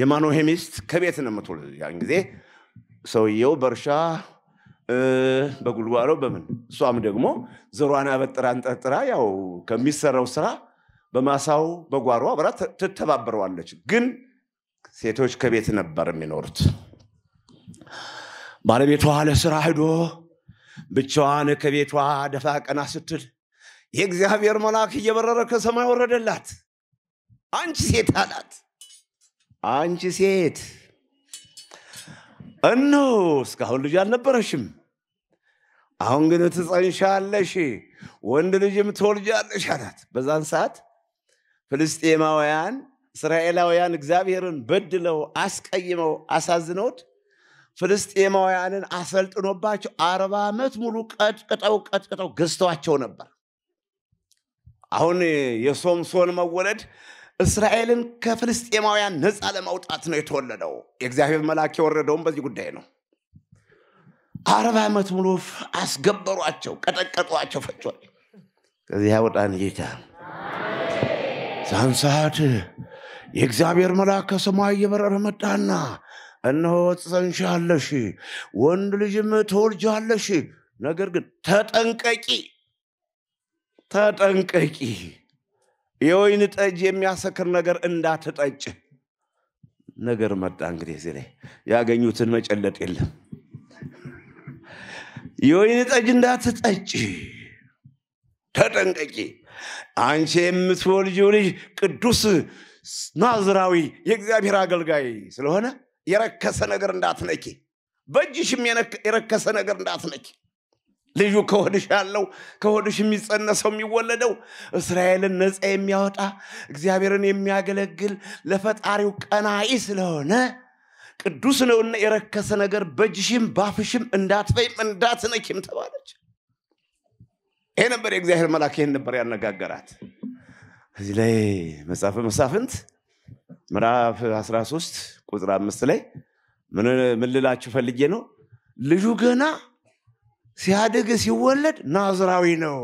የማኖሄ ሚስት ከቤት ነው የምትውል። ያን ጊዜ ሰውየው በእርሻ በጉልጓሎ በምን እሷም ደግሞ ዘሯን አበጥራ አንጠርጥራ ያው ከሚሰራው ስራ በማሳው በጓሮ አብራ ትተባበረዋለች። ግን ሴቶች ከቤት ነበር የሚኖሩት። ባለቤቷ ለስራ ሂዶ ብቻዋን ከቤቷ ደፋ ቀና ስትል የእግዚአብሔር መልአክ እየበረረ ከሰማይ ወረደላት። አንቺ ሴት አላት። አንቺ ሴት እኖ እስካሁን ልጅ አልነበረሽም፣ አሁን ግን ትጸንሻለሽ፣ ወንድ ልጅም ትወልጃለሽ አላት። በዛን ሰዓት ፍልስጤማውያን እስራኤላውያን እግዚአብሔርን በድለው አስቀይመው አሳዝነውት ፍልስጤማውያንን አሰልጥኖባቸው አርባ ዓመት ሙሉ ቀጥቅጠው ቀጥቅጠው ገዝተዋቸው ነበር። አሁን የሶምሶን መወለድ እስራኤልን ከፍልስጤማውያን ነፃ ለማውጣት ነው የተወለደው። የእግዚአብሔር መልአክ የወረደውም በዚህ ጉዳይ ነው። አርባ ዓመት ሙሉ አስገበሯቸው፣ ቀጠቀጧቸው፣ ፈጇል። ከዚህ ያወጣን ጌታ ዛን ሰዓት የእግዚአብሔር መልአክ ከሰማይ እየበረረ መጣና እነሆ ትፀንሻለሽ፣ ወንድ ልጅም ትወልጃለሽ፣ ነገር ግን ተጠንቀቂ፣ ተጠንቀቂ የወይን ጠጅ የሚያሰክር ነገር እንዳትጠጭ ነገር መጣ። እንግዲህ እዚህ ላይ ያገኙትን መጨለጥ የለም። የወይን ጠጅ እንዳትጠጭ ተጠንቀቂ። አንቺ የምትወልጂው ልጅ ቅዱስ ናዝራዊ የእግዚአብሔር አገልጋይ ስለሆነ የረከሰ ነገር እንዳትነኪ፣ በእጅሽም የረከሰ ነገር እንዳትነኪ። ልጁ ከሆድሽ ያለው ከሆድሽ የሚጸነሰው የሚወለደው እስራኤልን ነፃ የሚያወጣ እግዚአብሔርን የሚያገለግል ለፈጣሪው ቀናኢ ስለሆነ ቅዱስ ነውና የረከሰ ነገር በእጅሽም ባፍሽም እንዳትበይም እንዳትነኪም ተባለች ይሄ ነበር የእግዚአብሔር መልአክ ይህን ነበር ያነጋገራት እዚህ ላይ መጽሐፈ መሳፍንት ምዕራፍ 13 ቁጥር አምስት ላይ ምን ልላችሁ ፈልጌ ነው ልጁ ገና ሲያድግ ሲወለድ ናዝራዊ ነው።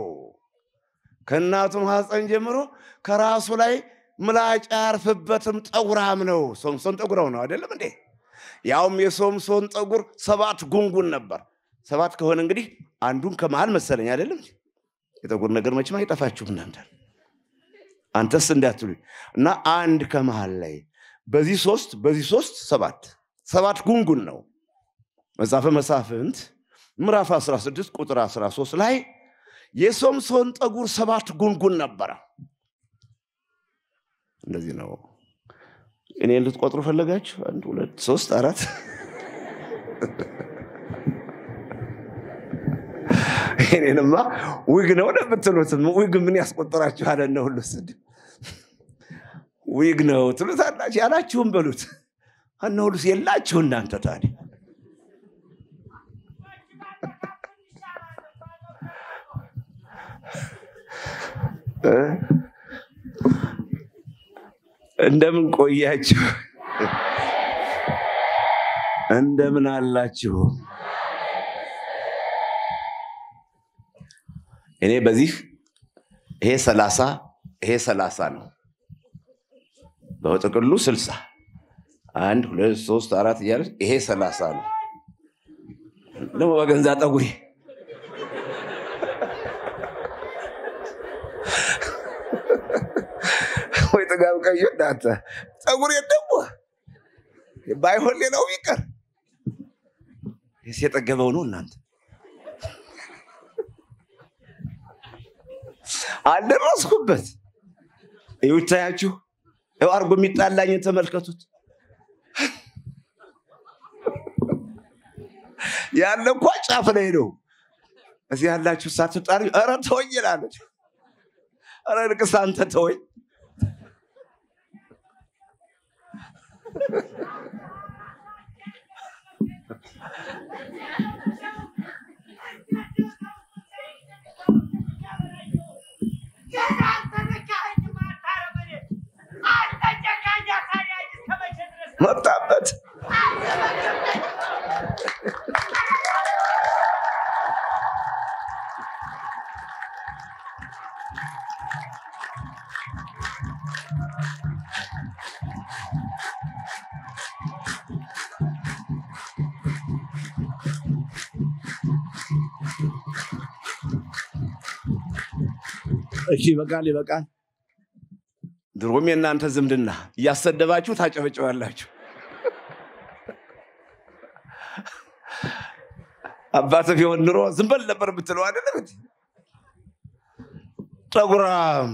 ከእናቱ ማኅፀን ጀምሮ ከራሱ ላይ ምላጭ ያርፍበትም ጠጉራም ነው። ሶምሶን ጠጉረው ነው አይደለም እንዴ? ያውም የሶምሶን ጠጉር ሰባት ጉንጉን ነበር። ሰባት ከሆነ እንግዲህ አንዱን ከመሃል መሰለኝ አይደለም። የጠጉር ነገር መቼም አይጠፋችሁም እናንተ አንተስ እንዳትሉ እና አንድ ከመሃል ላይ በዚህ ሶስት በዚህ ሶስት ሰባት ሰባት ጉንጉን ነው። መጽሐፈ መሳፍንት ምዕራፍ 16 ቁጥር 13 ላይ የሶምሶን ጠጉር ሰባት ጉንጉን ነበረ። እንደዚህ ነው። እኔ ልትቆጥሩ ፈለጋችሁ? አንድ ሁለት ሶስት አራት እኔንማ ዊግ ነው ለምትሉትም ዊግ ምን ያስቆጠራችሁ አለነ ሁሉ ስድ ዊግ ነው ትሉታላችሁ። ያላችሁም በሉት አነ ሁሉስ የላችሁ እናንተ ታዲያ እንደምን ቆያችሁ? እንደምን አላችሁ? እኔ በዚህ ይሄ ሰላሳ ይሄ ሰላሳ ነው። በጥቅሉ ስልሳ አንድ ሁለት ሶስት አራት እያለች ይሄ ሰላሳ ነው። ደግሞ በገንዛ ጠጉሬ ጥጋብ ቀይ እናንተ ጸጉር ደግሞ ባይሆን ሌላው ቢቀር የጠገበው ነው እናንተ አልደረስኩበት። ይታያችሁ አርጎ የሚጣላኝን ተመልከቱት። ያለ እንኳ ጫፍ ላይ ነው። እዚህ ያላችሁ ሳትጣሉ ረ ተወኝ ላለች ረ ንቅስ አንተ ተወኝ። መጣበት እሺ ይበቃል፣ ይበቃል። ድሮም የእናንተ ዝምድና እያሰደባችሁ ታጨበጭባላችሁ። አባት ቢሆን ኑሮ ዝም ነበር የምትለው አይደለም። ጠጉራም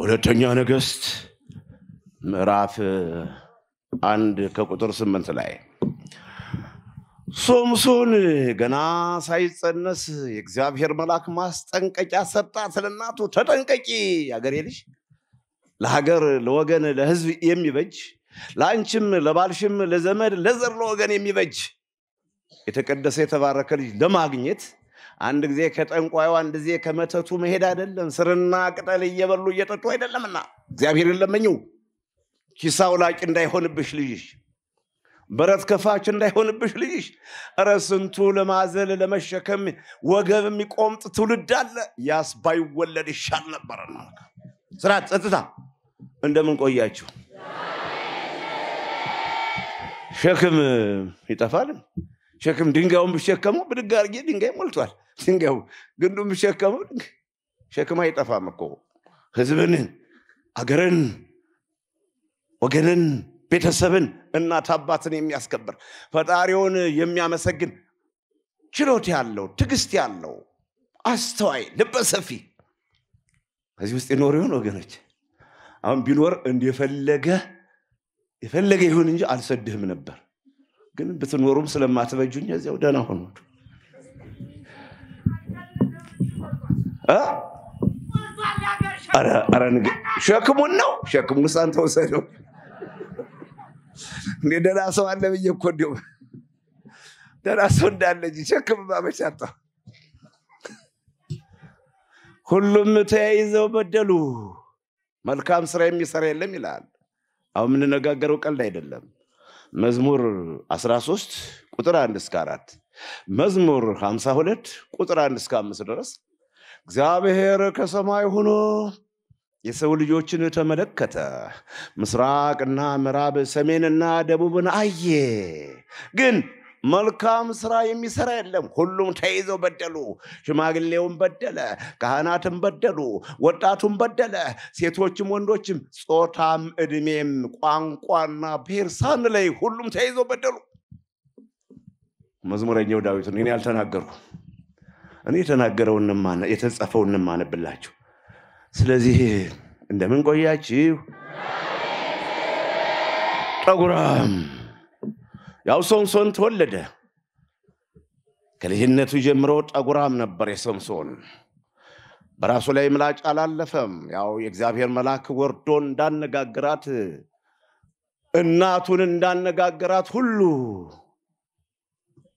ሁለተኛ ነገስት ምዕራፍ አንድ ከቁጥር ስምንት ላይ ሶምሶን ገና ሳይጸነስ የእግዚአብሔር መልአክ ማስጠንቀቂያ ሰጣት ለእናቱ ተጠንቀቂ አገሬ ልጅ ለሀገር ለወገን ለህዝብ የሚበጅ ለአንቺም ለባልሽም ለዘመድ ለዘር ለወገን የሚበጅ የተቀደሰ የተባረከ ልጅ ለማግኘት አንድ ጊዜ ከጠንቋዩ አንድ ጊዜ ከመተቱ መሄድ አይደለም ስርና ቅጠል እየበሉ እየጠጡ አይደለምና እግዚአብሔር ለመኝው ኪሳው ላቂ እንዳይሆንብሽ ልጅሽ በረት ከፋች እንዳይሆንብሽ ልጅሽ። እረ ስንቱ ለማዘል ለመሸከም ወገብ የሚቆምጥ ትውልድ አለ። ያስ ባይወለድ ይሻል ነበርና። ስራት ጸጥታ። እንደምን ቆያችሁ? ሸክም ይጠፋል። ሸክም ድንጋዩን ብሸከመው ብድግ አድርጌ ድንጋይ ሞልቷል። ድንጋዩ ግንዱን ብሸከመው ሸክም አይጠፋም እኮ ህዝብን፣ አገርን፣ ወገንን፣ ቤተሰብን እናት አባትን የሚያስከብር ፈጣሪውን የሚያመሰግን ችሎት ያለው ትግስት ያለው አስተዋይ ልበሰፊ ከዚህ ውስጥ ይኖር ይሆን ወገኖች አሁን ቢኖር እንደፈለገ የፈለገ ይሁን እንጂ አልሰድህም ነበር ግን ብትኖሩም ስለማትበጁኝ እዚያው ደህና ሆኑ ሸክሙን ነው ሸክሙ ሳንተ እንደ ደህና ሰው አለ ብዬ እኮ እንዲሁ ደህና ሰው እንዳለ እንጂ ሸክም ባመሻጣ ሁሉም ተያይዘው በደሉ። መልካም ስራ የሚሰራ የለም ይላል። አሁን የምንነጋገረው ቀልድ አይደለም። መዝሙር 13 ቁጥር 1 እስከ 4 መዝሙር 52 ቁጥር 1 እስከ 5 ድረስ እግዚአብሔር ከሰማይ ሆኖ የሰው ልጆችን ተመለከተ፣ ምስራቅና ምዕራብ፣ ሰሜንና ደቡብን አየ። ግን መልካም ስራ የሚሰራ የለም። ሁሉም ተይዘው በደሉ። ሽማግሌውን በደለ፣ ካህናትን በደሉ፣ ወጣቱን በደለ፣ ሴቶችም ወንዶችም፣ ጾታም፣ እድሜም ቋንቋና ብሔር ሳን ላይ ሁሉም ተይዘው በደሉ። መዝሙረኛው ዳዊት እኔ ያልተናገርኩ እኔ የተናገረው የተጻፈውን ማነብላችሁ ስለዚህ እንደምን ቆያችሁ? ጠጉራም ያው ሶምሶን ተወለደ። ከልጅነቱ ጀምሮ ጠጉራም ነበር የሶምሶን። በራሱ ላይ ምላጭ አላለፈም። ያው የእግዚአብሔር መልአክ ወርዶ እንዳነጋገራት እናቱን እንዳነጋገራት ሁሉ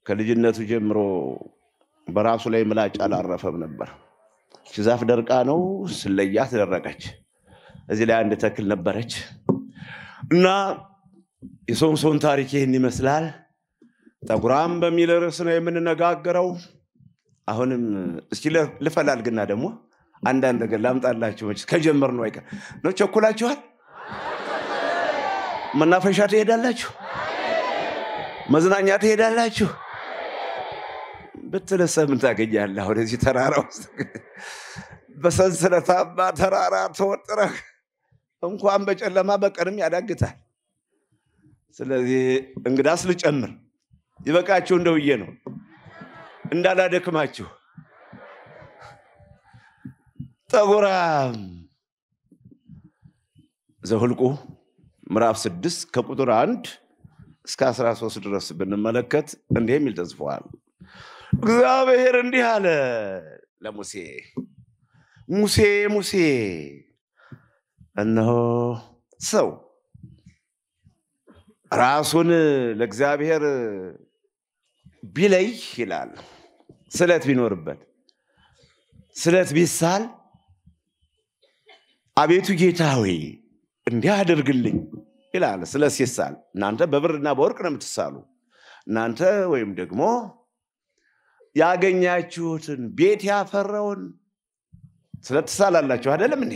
ከልጅነቱ ጀምሮ በራሱ ላይ ምላጭ አላረፈም ነበር። ዛፍ ደርቃ ነው ስለያ ተደረቀች። እዚህ ላይ አንድ ተክል ነበረች እና የሶምሶን ታሪክ ይህን ይመስላል። ጠጉራም በሚል ርዕስ ነው የምንነጋገረው። አሁንም እስኪ ልፈላልግና ደግሞ አንዳንድ ነገር ላምጣላችሁ። መች ከጀመር ነው አይቀር ነው። ቸኩላችኋል? መናፈሻ ትሄዳላችሁ? መዝናኛ ትሄዳላችሁ? ብትልስ ምን ታገኛለህ? ወደዚህ ተራራ ውስጥ በሰንሰለታማ ተራራ ተወጥረህ እንኳን በጨለማ በቀንም ያዳግታል። ስለዚህ እንግዳስ ልጨምር ይበቃችሁ እንደ ነው እንዳላደክማችሁ። ጠጉራም ዘሁልቁ ምዕራፍ ስድስት ከቁጥር አንድ እስከ አስራ ሶስት ድረስ ብንመለከት እንዲህ የሚል እግዚአብሔር እንዲህ አለ ለሙሴ ሙሴ ሙሴ እነሆ ሰው ራሱን ለእግዚአብሔር ቢለይ ይላል ስለት ቢኖርበት ስለት ቢሳል አቤቱ ጌታ ሆይ እንዲህ አድርግልኝ ይላል ስለት ሲሳል እናንተ በብርና በወርቅ ነው የምትሳሉ እናንተ ወይም ደግሞ ያገኛችሁትን ቤት ያፈራውን ስለትሳላላችሁ አይደለም እንዴ?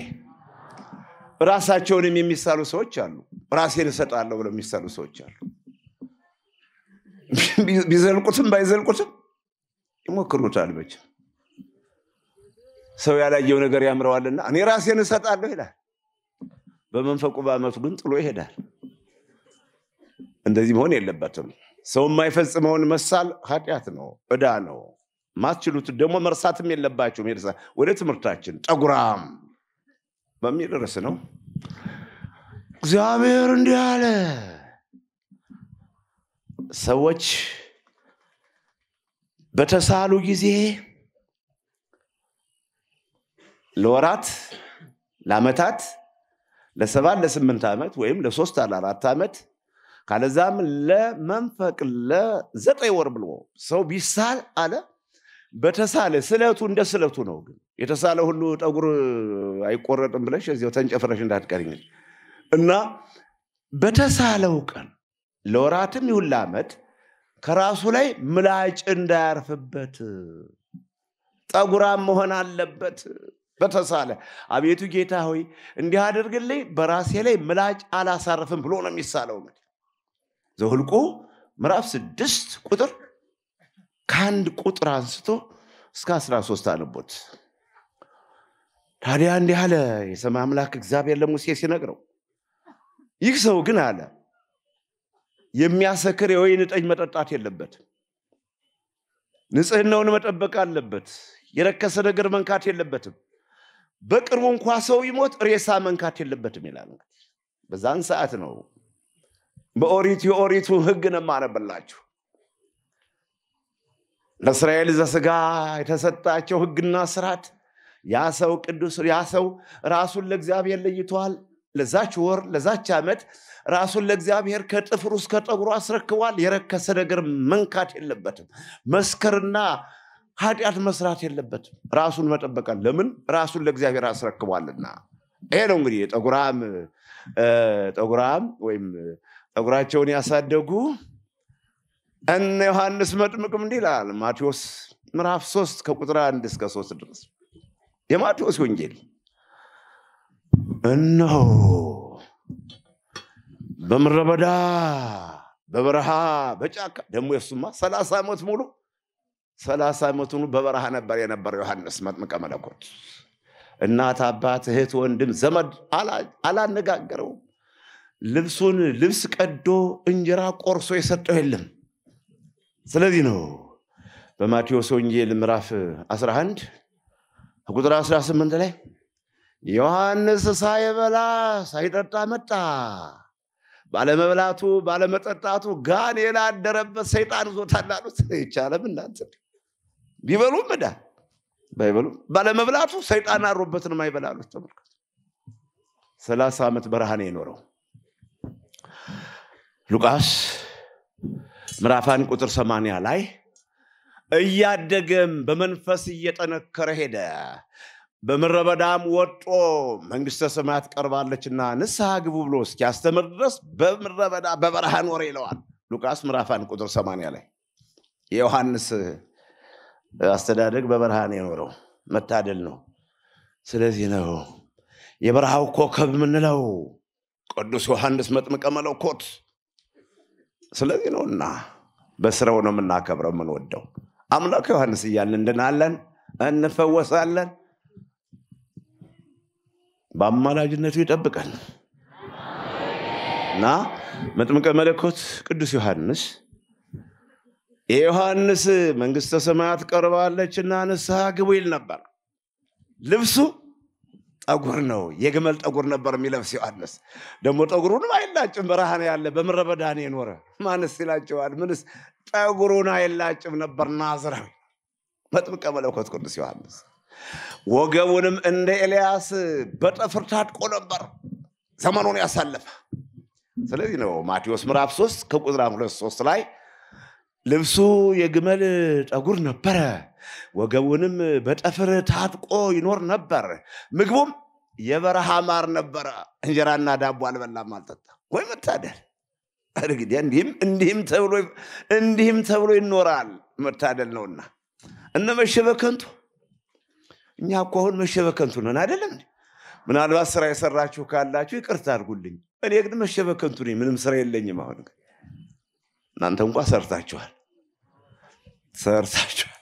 ራሳቸውንም የሚሳሉ ሰዎች አሉ። ራሴን እሰጣለሁ ብለው የሚሳሉ ሰዎች አሉ። ቢዘልቁትም ባይዘልቁትም ይሞክሩታል። መቼም ሰው ያላየው ነገር ያምረዋልና እኔ ራሴን እሰጣለሁ ይላል። በመንፈቁ በአመቱ ግን ጥሎ ይሄዳል። እንደዚህ መሆን የለበትም። ሰው የማይፈጽመውን መሳል ኃጢአት ነው፣ እዳ ነው። ማትችሉት ደግሞ መርሳትም የለባችሁም። ወደ ትምህርታችን ጠጉራም በሚል ርዕስ ነው። እግዚአብሔር እንዲህ አለ፣ ሰዎች በተሳሉ ጊዜ ለወራት፣ ለአመታት፣ ለሰባት፣ ለስምንት ዓመት ወይም ለሶስት ለአራት ዓመት ካለዛም ለመንፈቅ ለዘጠኝ ወር ብሎ ሰው ቢሳል አለ በተሳለ ስለቱ እንደ ስለቱ ነው። ግን የተሳለ ሁሉ ጠጉር አይቆረጥም ብለሽ እዚያው ተንጨፍረሽ እንዳትቀሪኝ እና በተሳለው ቀን ለወራትም ይሁን ለዓመት ከራሱ ላይ ምላጭ እንዳያርፍበት ጠጉራም መሆን አለበት። በተሳለ አቤቱ ጌታ ሆይ እንዲህ አድርግልኝ፣ በራሴ ላይ ምላጭ አላሳርፍም ብሎ ነው የሚሳለው እንግዲህ ዘውልቆ ምዕራፍ ስድስት ቁጥር ከአንድ ቁጥር አንስቶ እስከ አስራ ሶስት አነቦት። ታዲያ እንዲህ አለ የሰማይ አምላክ እግዚአብሔር ለሙሴ ሲነግረው፣ ይህ ሰው ግን አለ የሚያሰክር የወይን ጠጅ መጠጣት የለበትም። ንጽህናውን መጠበቅ አለበት። የረከሰ ነገር መንካት የለበትም። በቅርቡ እንኳ ሰው ይሞት ሬሳ መንካት የለበትም ይላል። በዛን ሰዓት ነው በኦሪት የኦሪቱ ህግ ነው የማነብላችሁ ለእስራኤል ዘስጋ የተሰጣቸው ህግና ስርዓት ያ ሰው ቅዱስ ያ ሰው ራሱን ለእግዚአብሔር ለይቷል ለዛች ወር ለዛች ዓመት ራሱን ለእግዚአብሔር ከጥፍሩ እስከ ጠጉሩ አስረክቧል የረከሰ ነገር መንካት የለበትም መስከርና ኃጢአት መስራት የለበትም ራሱን መጠበቃል ለምን ራሱን ለእግዚአብሔር አስረክቧልና ይሄ ነው እንግዲህ ጠጉራም ጠጉራም ወይም ጸጉራቸውን ያሳደጉ እነ ዮሐንስ መጥምቅም እንዲህ ይላል ማቴዎስ ምዕራፍ ሶስት ከቁጥር አንድ እስከ ሶስት ድረስ የማቴዎስ ወንጌል እነሆ በምረበዳ በበረሃ በጫካ ደግሞ የሱማ ሰላሳ ዓመት ሙሉ ሰላሳ ዓመት ሙሉ በበረሃ ነበር የነበረ ዮሐንስ መጥምቀ መለኮት እናት አባት እህት ወንድም ዘመድ አላነጋገረውም ልብሱን ልብስ ቀዶ እንጀራ ቆርሶ የሰጠው የለም። ስለዚህ ነው በማቴዎስ ወንጌል ምዕራፍ 11 ቁጥር 18 ላይ ዮሐንስ ሳይበላ ሳይጠጣ መጣ። ባለመብላቱ ባለመጠጣቱ ጋኔን አደረበት፣ ሰይጣን ይዞታል አሉት። ይቻለም እናንተ ቢበሉም ዳ ባይበሉም ባለመብላቱ ሰይጣን አድሮበት ነው የማይበላ አሉት። ተመልከቱ፣ ሰላሳ ዓመት በረሃ ነው የኖረው። ሉቃስ ምዕራፍ አንድ ቁጥር ሰማንያ ላይ እያደገም በመንፈስ እየጠነከረ ሄደ በምረበዳም ወጦ መንግስተ ሰማያት ቀርባለችና ንስሐ ግቡ ብሎ እስኪያስተምር ድረስ በምረበዳ በበረሃ ኖረ ይለዋል ሉቃስ ምዕራፍ አንድ ቁጥር ሰማንያ ላይ የዮሐንስ አስተዳደግ በበረሃን የኖረው መታደል ነው ስለዚህ ነው የበረሃው ኮከብ የምንለው ቅዱስ ዮሐንስ መጥምቀ መለኮት ስለዚህ ነውና በስራው ነው የምናከብረው የምንወደው አምላክ ዮሐንስ እያልን እንድናለን እንፈወሳለን በአማላጅነቱ ይጠብቀን እና መጥምቀ መለኮት ቅዱስ ዮሐንስ የዮሐንስ መንግስተ ሰማያት ቀርባለችና ንስሐ ግቡ ይል ነበር ልብሱ ጠጉር ነው። የግመል ጠጉር ነበር የሚለብስ ዮሐንስ። ደግሞ ጠጉሩንም አይላጭም፣ በረሃን ያለ በምረበዳን የኖረ ማንስ ይላጭዋል? ምንስ ጠጉሩን አይላጭም ነበር ናዝራዊ መጥምቀ መለኮት ቅዱስ ዮሐንስ። ወገቡንም እንደ ኤልያስ በጠፍር ታጥቆ ነበር ዘመኑን ያሳለፈ። ስለዚህ ነው ማቴዎስ ምዕራፍ 3 ከቁጥር 23 ላይ ልብሱ የግመል ጠጉር ነበረ ወገቡንም በጠፍር ታጥቆ ይኖር ነበር። ምግቡም የበረሃ ማር ነበረ። እንጀራና ዳቦ አልበላም፣ አልጠጣ። ወይ መታደል! እንዲህም ተብሎ ይኖራል። መታደል ነውና እነ መሸበከንቱ እኛ እኮ አሁን መሸበከንቱ ነን አይደለም። ምናልባት ስራ የሰራችሁ ካላችሁ ይቅርታ አድርጉልኝ። እኔ ግን መሸበከንቱ ነኝ፣ ምንም ስራ የለኝም። አሁን እናንተ እንኳ ሰርታችኋል፣ ሰርታችኋል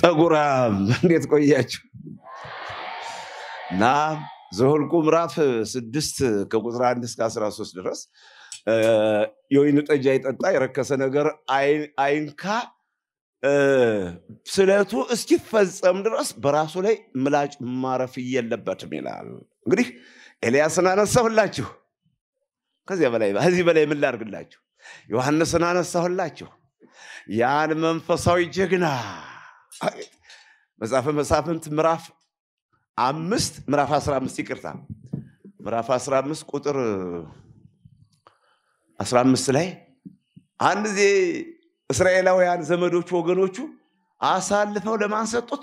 ጠጉራም እንዴት ቆያችሁ? እና ዘሁልቁ ምዕራፍ ስድስት ከቁጥር አንድ እስከ አስራ ሶስት ድረስ የወይኑ ጠጅ አይጠጣ፣ የረከሰ ነገር አይንካ፣ ስለቱ እስኪፈጸም ድረስ በራሱ ላይ ምላጭ ማረፍ የለበትም ይላል። እንግዲህ ኤልያስን አነሳሁላችሁ። ከዚያ በላይ ከዚህ በላይ ምን ላድርግላችሁ? ዮሐንስን አነሳሁላችሁ። ያን መንፈሳዊ ጀግና መጽሐፈ መሳፍንት ምዕራፍ አምስት ምዕራፍ 15 ይቅርታ ምዕራፍ 15 ቁጥር 15 ላይ አንድ ጊዜ እስራኤላውያን ዘመዶቹ ወገኖቹ አሳልፈው ለማን ሰጡት?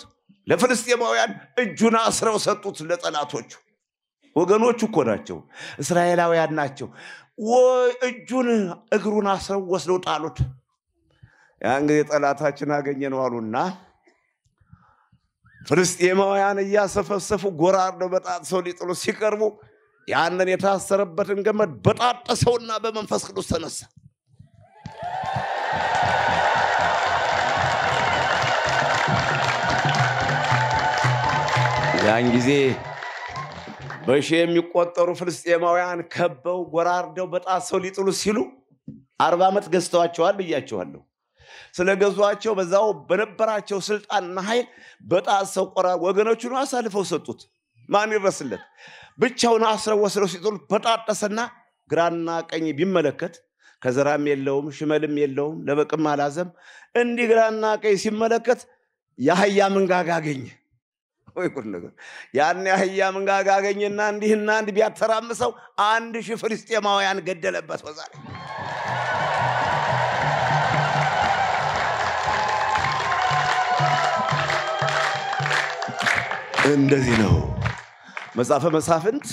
ለፍልስጤማውያን እጁን አስረው ሰጡት ለጠላቶቹ። ወገኖቹ እኮ ናቸው፣ እስራኤላውያን ናቸው። እጁን እግሩን አስረው ወስደው ጣሉት። ያን ጊዜ ጠላታችን አገኘ ነው አሉና ፍልስጤማውያን እያሰፈሰፉ ጎራርደው በጣጥሰው ሊጥሉ ሲቀርቡ ያንን የታሰረበትን ገመድ በጣጠሰውና በመንፈስ ቅዱስ ተነሳ። ያን ጊዜ በሺህ የሚቆጠሩ ፍልስጤማውያን ከበው ጎራርደው በጣሰው ሊጥሉ ሲሉ አርባ ዓመት ገዝተዋቸዋል ብያቸዋለሁ። ስለገዟቸው በዛው በነበራቸው ስልጣንና ኃይል በጣሰው ቆራ ወገኖቹን አሳልፈው ሰጡት። ማን ይረስለት? ብቻውን አስረው ወስደው ሲጥሉት በጣጠሰና ግራና ቀኝ ቢመለከት ከዘራም የለውም ሽመልም የለውም ለበቅም አላዘም። እንዲህ ግራና ቀኝ ሲመለከት የአህያ መንጋጋ አገኘ። ያን የአህያ መንጋጋ አገኘና እንዲህና እንዲህ ቢያተራምሰው አንድ ሺህ ፍልስጤማውያን ገደለበት በዛሬ እንደዚህ ነው መጽሐፈ መሳፍንት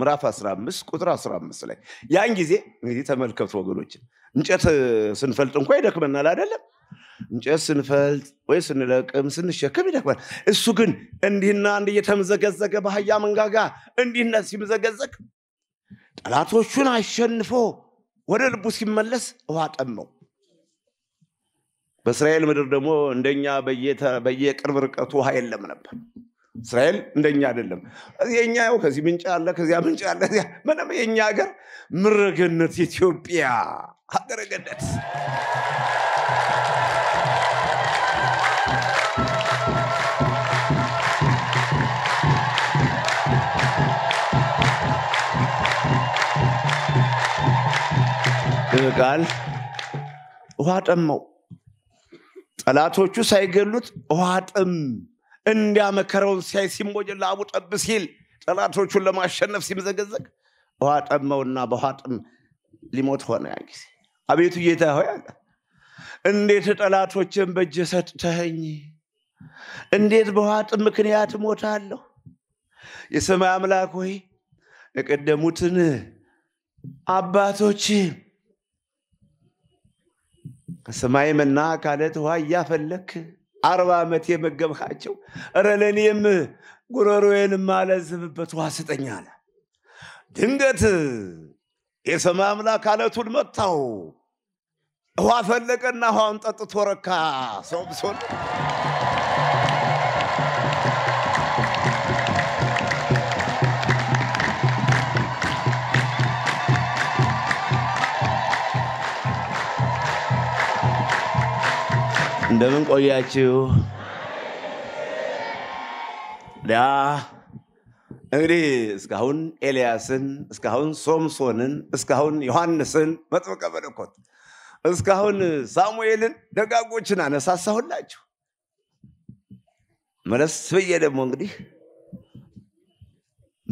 ምዕራፍ 15 ቁጥር 15 ላይ ያን ጊዜ እንግዲህ ተመልከቱ ወገኖችን እንጨት ስንፈልጥ እንኳ ይደክመናል አይደለም እንጨት ስንፈልጥ ወይ ስንለቅም ስንሸክም ይደክመል። እሱ ግን እንዲህና እንዲ እየተምዘገዘገ ባህያ መንጋጋ እንዲህና ሲምዘገዘግ ጠላቶቹን አሸንፎ ወደ ልቡ ሲመለስ ውሃ ጠመው በእስራኤል ምድር ደግሞ እንደኛ በየቅርብ ርቀቱ ውሃ የለም ነበር እስራኤል እንደኛ አይደለም። የኛ ው ከዚህ ምንጭ አለ፣ ከዚያ ምንጭ አለ። ምንም የኛ ሀገር ምረገነት ኢትዮጵያ ሀገረገነት ቃል ውሃ ጠመው ጠላቶቹ ሳይገሉት ውሃ ጥም እንዲያመከረውን ሲያይ ሲሞጅ ለአቡ ጠብ ሲል ጠላቶቹን ለማሸነፍ ሲመዘገዘግ ውሃ ጠመውና በውሃ ጥም ሊሞት ሆነ። ያ ጊዜ አቤቱ ጌታ ሆይ አለ እንዴት ጠላቶችን በእጅ ሰጥተኸኝ እንዴት በውሃ ጥም ምክንያት እሞታለሁ? የሰማይ አምላክ ሆይ የቀደሙትን አባቶች ከሰማይ መና ካለት ውሃ እያፈለክ አርባ ዓመት የመገብካቸው እረ ለእኔም ጉሮሮዬን ማለዝብበት ውሃ ስጠኝ አለ። ድንገት የሰማይ አምላክ አለቱን መታው። ውሃ ፈለቀና ውሃውን ጠጥቶ ረካ ሰው ብሶን እንደምን ቆያችሁ? ያ እንግዲህ እስካሁን ኤልያስን፣ እስካሁን ሶምሶንን፣ እስካሁን ዮሐንስን መጥምቀ መለኮት፣ እስካሁን ሳሙኤልን ደጋጎችን አነሳሳሁላችሁ። መለስ ብዬ ደግሞ እንግዲህ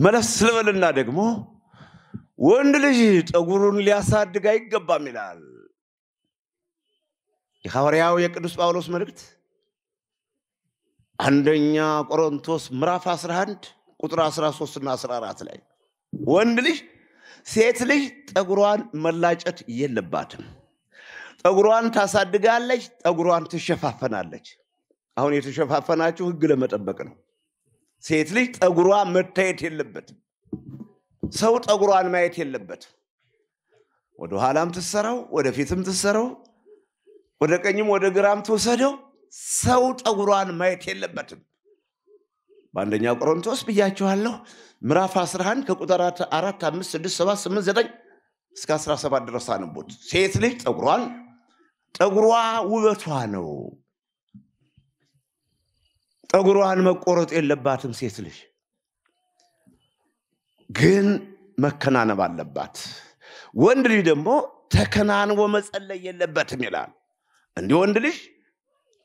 መለስ ልበልና ደግሞ ወንድ ልጅ ጠጉሩን ሊያሳድግ አይገባም ይላል የሐዋርያው የቅዱስ ጳውሎስ መልእክት አንደኛ ቆሮንቶስ ምዕራፍ 11 ቁጥር 13 እና 14 ላይ ወንድ ልጅ ሴት ልጅ ጠጉሯን መላጨት የለባትም። ጠጉሯን ታሳድጋለች፣ ጠጉሯን ትሸፋፈናለች። አሁን የተሸፋፈናችሁ ህግ ለመጠበቅ ነው። ሴት ልጅ ጠጉሯ መታየት የለበትም። ሰው ጠጉሯን ማየት የለበትም። ወደኋላም ትሰራው፣ ወደፊትም ትሰራው፣ ወደ ቀኝም ወደ ግራም ትውሰደው፣ ሰው ጠጉሯን ማየት የለበትም። በአንደኛ ቆሮንቶስ ብያችኋለሁ ምዕራፍ 11 ከቁጥር 4 5 6 7 8 9 እስከ 17 ድረስ አንቦት ሴት ልጅ ጠጉሯን ጠጉሯ ውበቷ ነው። ጠጉሯን መቆረጥ የለባትም ሴት ልጅ ግን መከናነብ አለባት። ወንድ ልጅ ደግሞ ተከናንቦ መጸለይ የለበትም ይላል። እንዲህ ወንድ ልጅ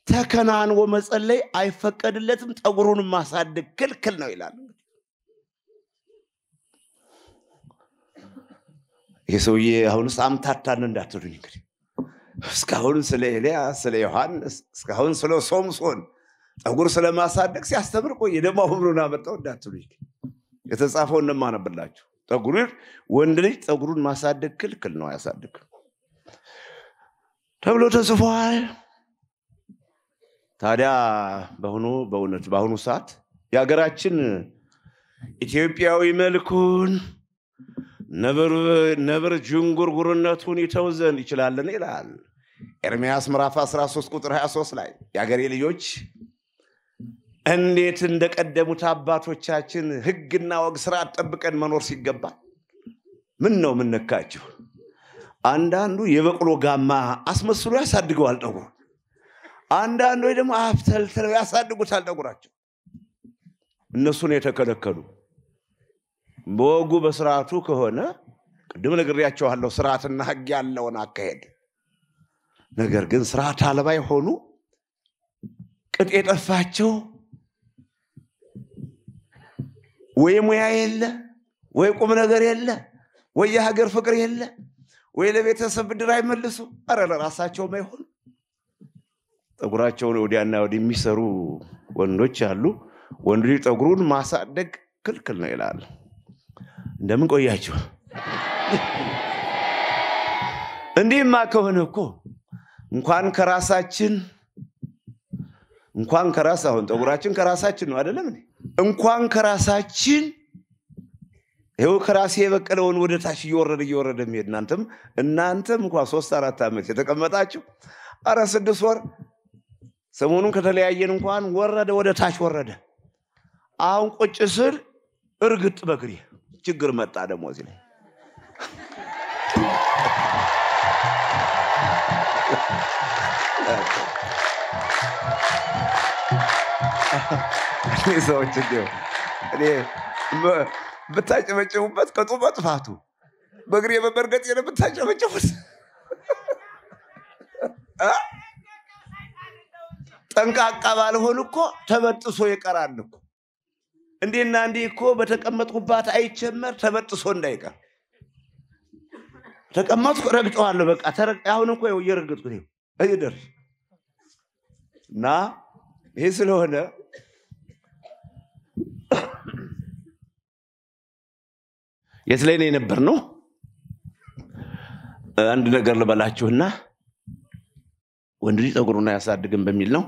ተከናንቦ መጸለይ አይፈቀድለትም፣ ጠጉሩን ማሳደግ ክልክል ነው ይላል። ይህ ሰውዬ አሁንስ አምታታን እንዳትሉኝ እንግዲህ እስካሁን ስለ ኤልያ ስለ ዮሐንስ እስካሁን ስለ ሶምሶን ጠጉር ስለማሳደግ ሲያስተምር ቆየ። ደግሞ አሁኑን አመጣው እንዳትሉኝ። የተጻፈው እንማነብላችሁ ጠጉር ወንድ ልጅ ጠጉሩን ማሳደግ ክልክል ነው፣ አያሳድግም። ተብሎ ተጽፏል። ታዲያ በሆኑ በእውነት በአሁኑ ሰዓት የሀገራችን ኢትዮጵያዊ መልኩን ነብር ጅንጉርጉርነቱን ይተው ዘንድ ይችላልን ይላል ኤርምያስ ምዕራፍ 13 ቁጥር 23 ላይ የአገሬ ልጆች እንዴት እንደቀደሙት አባቶቻችን ህግና ወግ ስርዓት ጠብቀን መኖር ሲገባል ምን ነው ምነካችሁ አንዳንዱ የበቅሎ ጋማ አስመስሎ ያሳድገዋል ጠጉሩ። አንዳንዱ ደግሞ አፍተልትለው ያሳድጉታል ጠጉራቸው። እነሱን የተከለከሉ በወጉ በስርዓቱ ከሆነ ቅድም ነግሬያቸዋለሁ፣ ስርዓትና ህግ ያለውን አካሄድ። ነገር ግን ስርዓት አልባ የሆኑ ቅጥ የጠፋቸው ወይ ሙያ የለ ወይ ቁም ነገር የለ ወይ የሀገር ፍቅር የለ ወይ ለቤተሰብ ብድር አይመልሱ፣ አረ ለራሳቸው አይሆኑ። ጠጉራቸውን ወዲያና ወዲህ የሚሰሩ ወንዶች አሉ። ወንድ ልጅ ጠጉሩን ማሳደግ ክልክል ነው ይላል። እንደምን ቆያችሁ? እንዲህማ ከሆነ እኮ እንኳን ከራሳችን እንኳን ከራስ አሁን ጠጉራችን ከራሳችን ነው አይደለም እንኳን ከራሳችን ይኸው ከራሴ የበቀለውን ወደ ታች እየወረደ እየወረደ የሚሄድ እናንተም እናንተም እንኳ ሶስት አራት ዓመት የተቀመጣችሁ አረ ስድስት ወር ሰሞኑን ከተለያየን እንኳን ወረደ ወደ ታች ወረደ። አሁን ቁጭ ስል እርግጥ በግሬ ችግር መጣ ደግሞ እዚህ ላይ ሰዎች እኔ ብታጨበጭቡበት ከጡ መጥፋቱ በእግሬ በመርገጥ የለ ብታጨበጭቡት ጠንቃቃ ባልሆን እኮ ተበጥሶ ይቀራል እኮ እንዴና እንዴ እኮ በተቀመጥኩባት አይቸመር ተበጥሶ እንዳይቀር ተቀመጥኩ ረግጨዋለሁ። በቃ አሁን እኮ እየረገጥኩት ይደርስ እና ይህ ስለሆነ የት ላይ ነው የነበር ነው? አንድ ነገር ልበላችሁና ወንድ ልጅ ጠጉሩን አያሳድግም በሚል ነው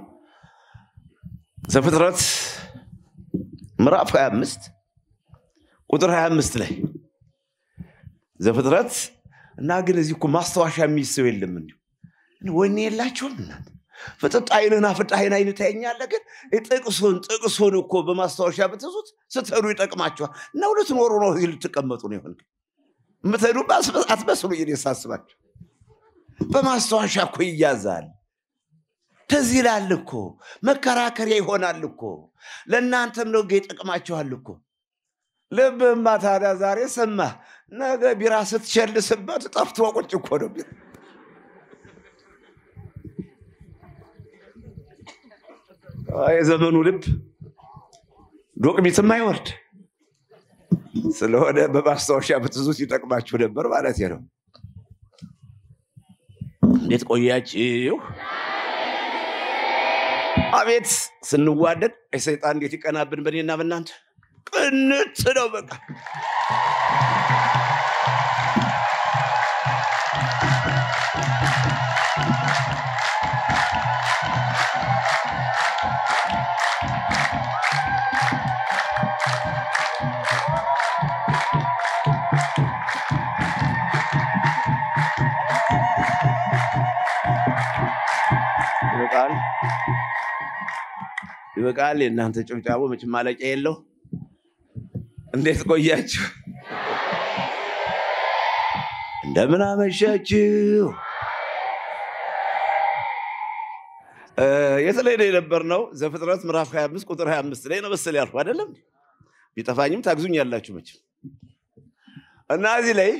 ዘፍጥረት ምዕራፍ 25 ቁጥር 25 ላይ ዘፍጥረት እና ግን እዚህ እኮ ማስታወሻ የሚይዝ ሰው የለም። እንዲሁ ወኔ የላችሁም እናንተ ፍጥጥ አይንህን አፍጥ አይን አይን ታየኛለህ። ግን ጥቅሱን ጥቅሱን እኮ በማስታወሻ ብትዙት ስትሄዱ ይጠቅማችኋል። እና ሁለት ኖሩ ነው ልትቀመጡ ነው ይሆን ምትሄዱ አትመስሉ ይ ሳስባቸው በማስታወሻ እኮ ይያዛል። ትዝ ይላል እኮ መከራከሪያ ይሆናል እኮ ለእናንተም ነው ጌ ይጠቅማችኋል እኮ። ልብህማ ታዲያ ዛሬ ስማ ነገ ቢራ ስትሸልስበት ጠፍቶ ቁጭ እኮ ነው ቢራ የዘመኑ ልብ ዶቅሚትም አይወርድ ስለሆነ በማስታወሻ ብትዙት ይጠቅማችሁ ነበር ማለት ነው። እንዴት ቆያችሁ? አቤት ስንዋደድ ሰይጣን እንዴት ይቀናብን በኔና በእናንተ ቅንት ነው በቃ ይበቃል፣ የእናንተ ጭብጫቦ መቼም ማለቂያ የለው። እንዴት ቆያችሁ? እንደምን አመሻችሁ? የተለይ ነው የነበርነው ዘፍጥረት ምዕራፍ 25 ቁጥር 25 ላይ ነው መሰል ያልኩ አይደለም። ቢጠፋኝም ታግዙኝ ያላችሁ መቼም እና እዚህ ላይ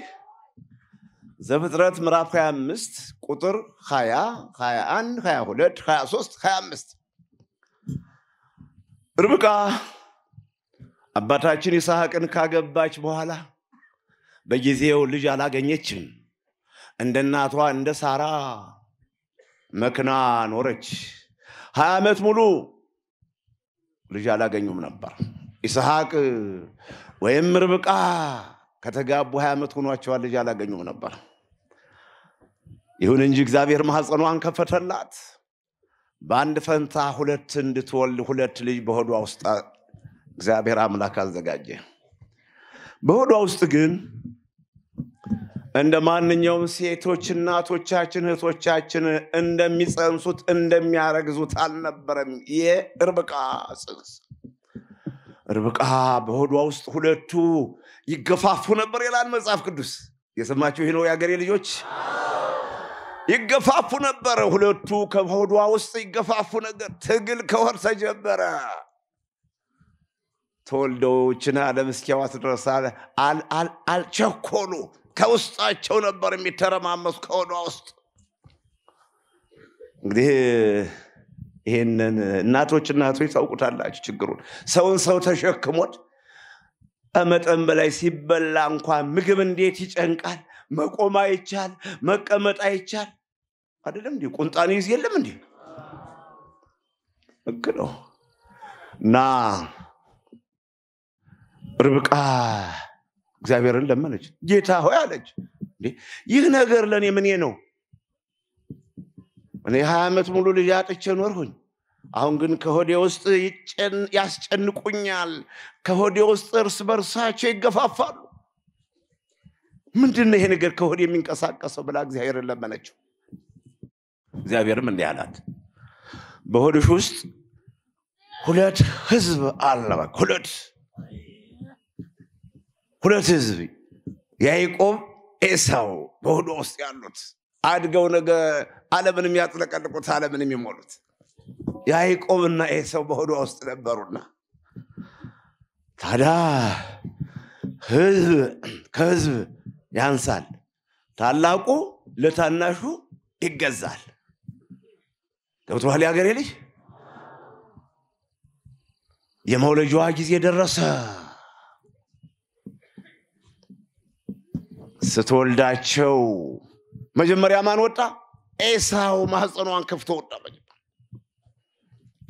ዘፍጥረት ምዕራፍ 25 ቁጥር 20፣ 21፣ 22፣ 23፣ 25 ርብቃ አባታችን ይስሐቅን ካገባች በኋላ በጊዜው ልጅ አላገኘችም። እንደ እናቷ እንደ ሳራ መክና ኖረች። ሀያ ዓመት ሙሉ ልጅ አላገኙም ነበር። ይስሐቅ ወይም ርብቃ ከተጋቡ ሀያ ዓመት ሆኗቸዋል። ልጅ አላገኙም ነበር። ይሁን እንጂ እግዚአብሔር ማኅፀኗን ከፈተላት። በአንድ ፈንታ ሁለት እንድትወልድ ሁለት ልጅ በሆዷ ውስጥ እግዚአብሔር አምላክ አዘጋጀ። በሆዷ ውስጥ ግን እንደ ማንኛውም ሴቶች እናቶቻችን እህቶቻችን እንደሚፀንሱት እንደሚያረግዙት አልነበረም። የርብቃ ጽንስ ርብቃ በሆዷ ውስጥ ሁለቱ ይገፋፉ ነበር ይላል መጽሐፍ ቅዱስ። የሰማችሁ ይህ ነው የአገሬ ልጆች፣ ይገፋፉ ነበር። ሁለቱ ከሆዷ ውስጥ ይገፋፉ ነገር ትግል ከወር ተጀመረ። ተወልደው ችን ዓለም እስኪያዋት ድረስ አልቸኮሉ ከውስጣቸው ነበር የሚተረማመሱ ከሆዷ ውስጥ እንግዲህ ይህንን እናቶች እናቶች ታውቁታላችሁ ችግሩን ሰውን ሰው ተሸክሞት ከመጠን በላይ ሲበላ እንኳን ምግብ እንዴት ይጨንቃል መቆም አይቻል መቀመጥ አይቻል አይደለም እንዲ ቁንጣን ይዝ የለም እንዲ ህግ ነው እና ርብቃ እግዚአብሔርን ለመነች። ጌታ ሆይ አለች፣ ይህ ነገር ለእኔ ምኔ ነው? እኔ ሀያ ዓመት ሙሉ ልጅ አጥቼ ኖርሁኝ። አሁን ግን ከሆዴ ውስጥ ያስጨንቁኛል፣ ከሆዴ ውስጥ እርስ በርሳቸው ይገፋፋሉ። ምንድን ነው ይሄ ነገር ከሆዴ የሚንቀሳቀሰው ብላ እግዚአብሔርን ለመነችው። እግዚአብሔርም እንዲህ አላት፣ በሆድሽ ውስጥ ሁለት ህዝብ አለ። ሁለት ሁለት ህዝብ ያዕቆብ፣ ኤሳው በሆዷ ውስጥ ያሉት አድገው ነገ ዓለምን የሚያጥለቀልቁት ዓለምን የሚሞሉት ያዕቆብና ኤሳው በሆዷ ውስጥ ነበሩና ታዲያ ህዝብ ከህዝብ ያንሳል፣ ታላቁ ለታናሹ ይገዛል። ገብቶሃል? የአገሬ ልጅ የመውለጃዋ ጊዜ ደረሰ። ስትወልዳቸው መጀመሪያ ማን ወጣ? ኤሳው ማህፀኗን ከፍቶ ወጣ።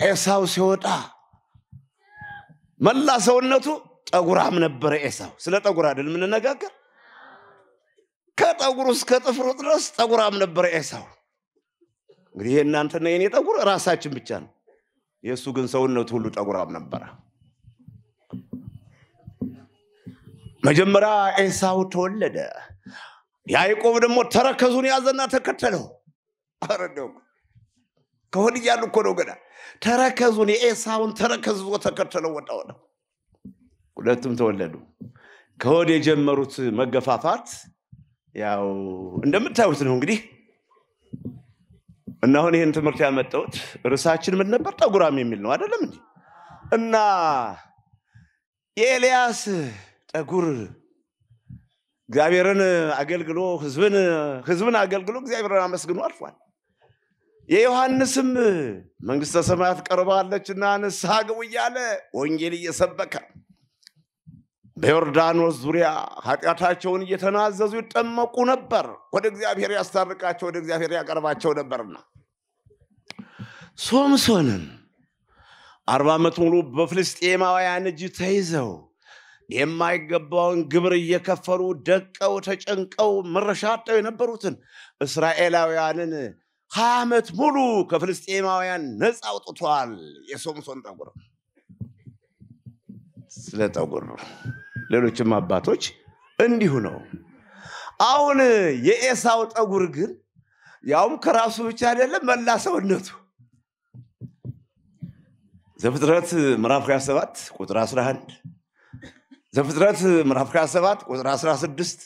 ኤሳው ሲወጣ መላ ሰውነቱ ጠጉራም ነበረ። ኤሳው ስለ ጠጉር አይደል የምንነጋገር? ከጠጉሩ እስከ ጥፍሩ ድረስ ጠጉራም ነበረ ኤሳው። እንግዲህ የእናንተና የኔ ጠጉር ራሳችን ብቻ ነው። የእሱ ግን ሰውነቱ ሁሉ ጠጉራም ነበረ። መጀመሪያ ኤሳው ተወለደ። ያዕቆብ ደግሞ ተረከዙን ያዘና ተከተለው። አረደው ከሆን እያሉ እኮ ነው ገና ተረከዙን የኤሳውን ተረከዝ ተከተለው ወጣ ነው ሁለቱም ተወለዱ። ከሆድ የጀመሩት መገፋፋት ያው እንደምታዩት ነው እንግዲህ እና አሁን ይህን ትምህርት ያመጣውት ርዕሳችን ምን ነበር? ጠጉራም የሚል ነው አደለም እንዲ እና የኤልያስ ጠጉር እግዚአብሔርን አገልግሎ ህዝብን አገልግሎ እግዚአብሔርን አመስግኖ አልፏል። የዮሐንስም መንግስተ ሰማያት ቀርባለችና ንስሐ ግቡ እያለ ወንጌል እየሰበከ በዮርዳኖስ ዙሪያ ኃጢአታቸውን እየተናዘዙ ይጠመቁ ነበር። ወደ እግዚአብሔር ያስታርቃቸው፣ ወደ እግዚአብሔር ያቀርባቸው ነበርና ሶምሶንም አርባ ዓመት ሙሉ በፍልስጤማውያን እጅ ተይዘው የማይገባውን ግብር እየከፈሉ ደቀው ተጨንቀው መረሻ የነበሩትን እስራኤላውያንን ሀያ ዓመት ሙሉ ከፍልስጤማውያን ነፃ አውጥቷል። የሶምሶን ጠጉር ስለ ጠጉር ሌሎችም አባቶች እንዲሁ ነው። አሁን የኤሳው ጠጉር ግን ያውም ከራሱ ብቻ አይደለም መላ ሰውነቱ ዘፍጥረት ምዕራፍ 27 ቁጥር 11 ዘፍጥረት ምዕራፍ 27 ቁጥር 16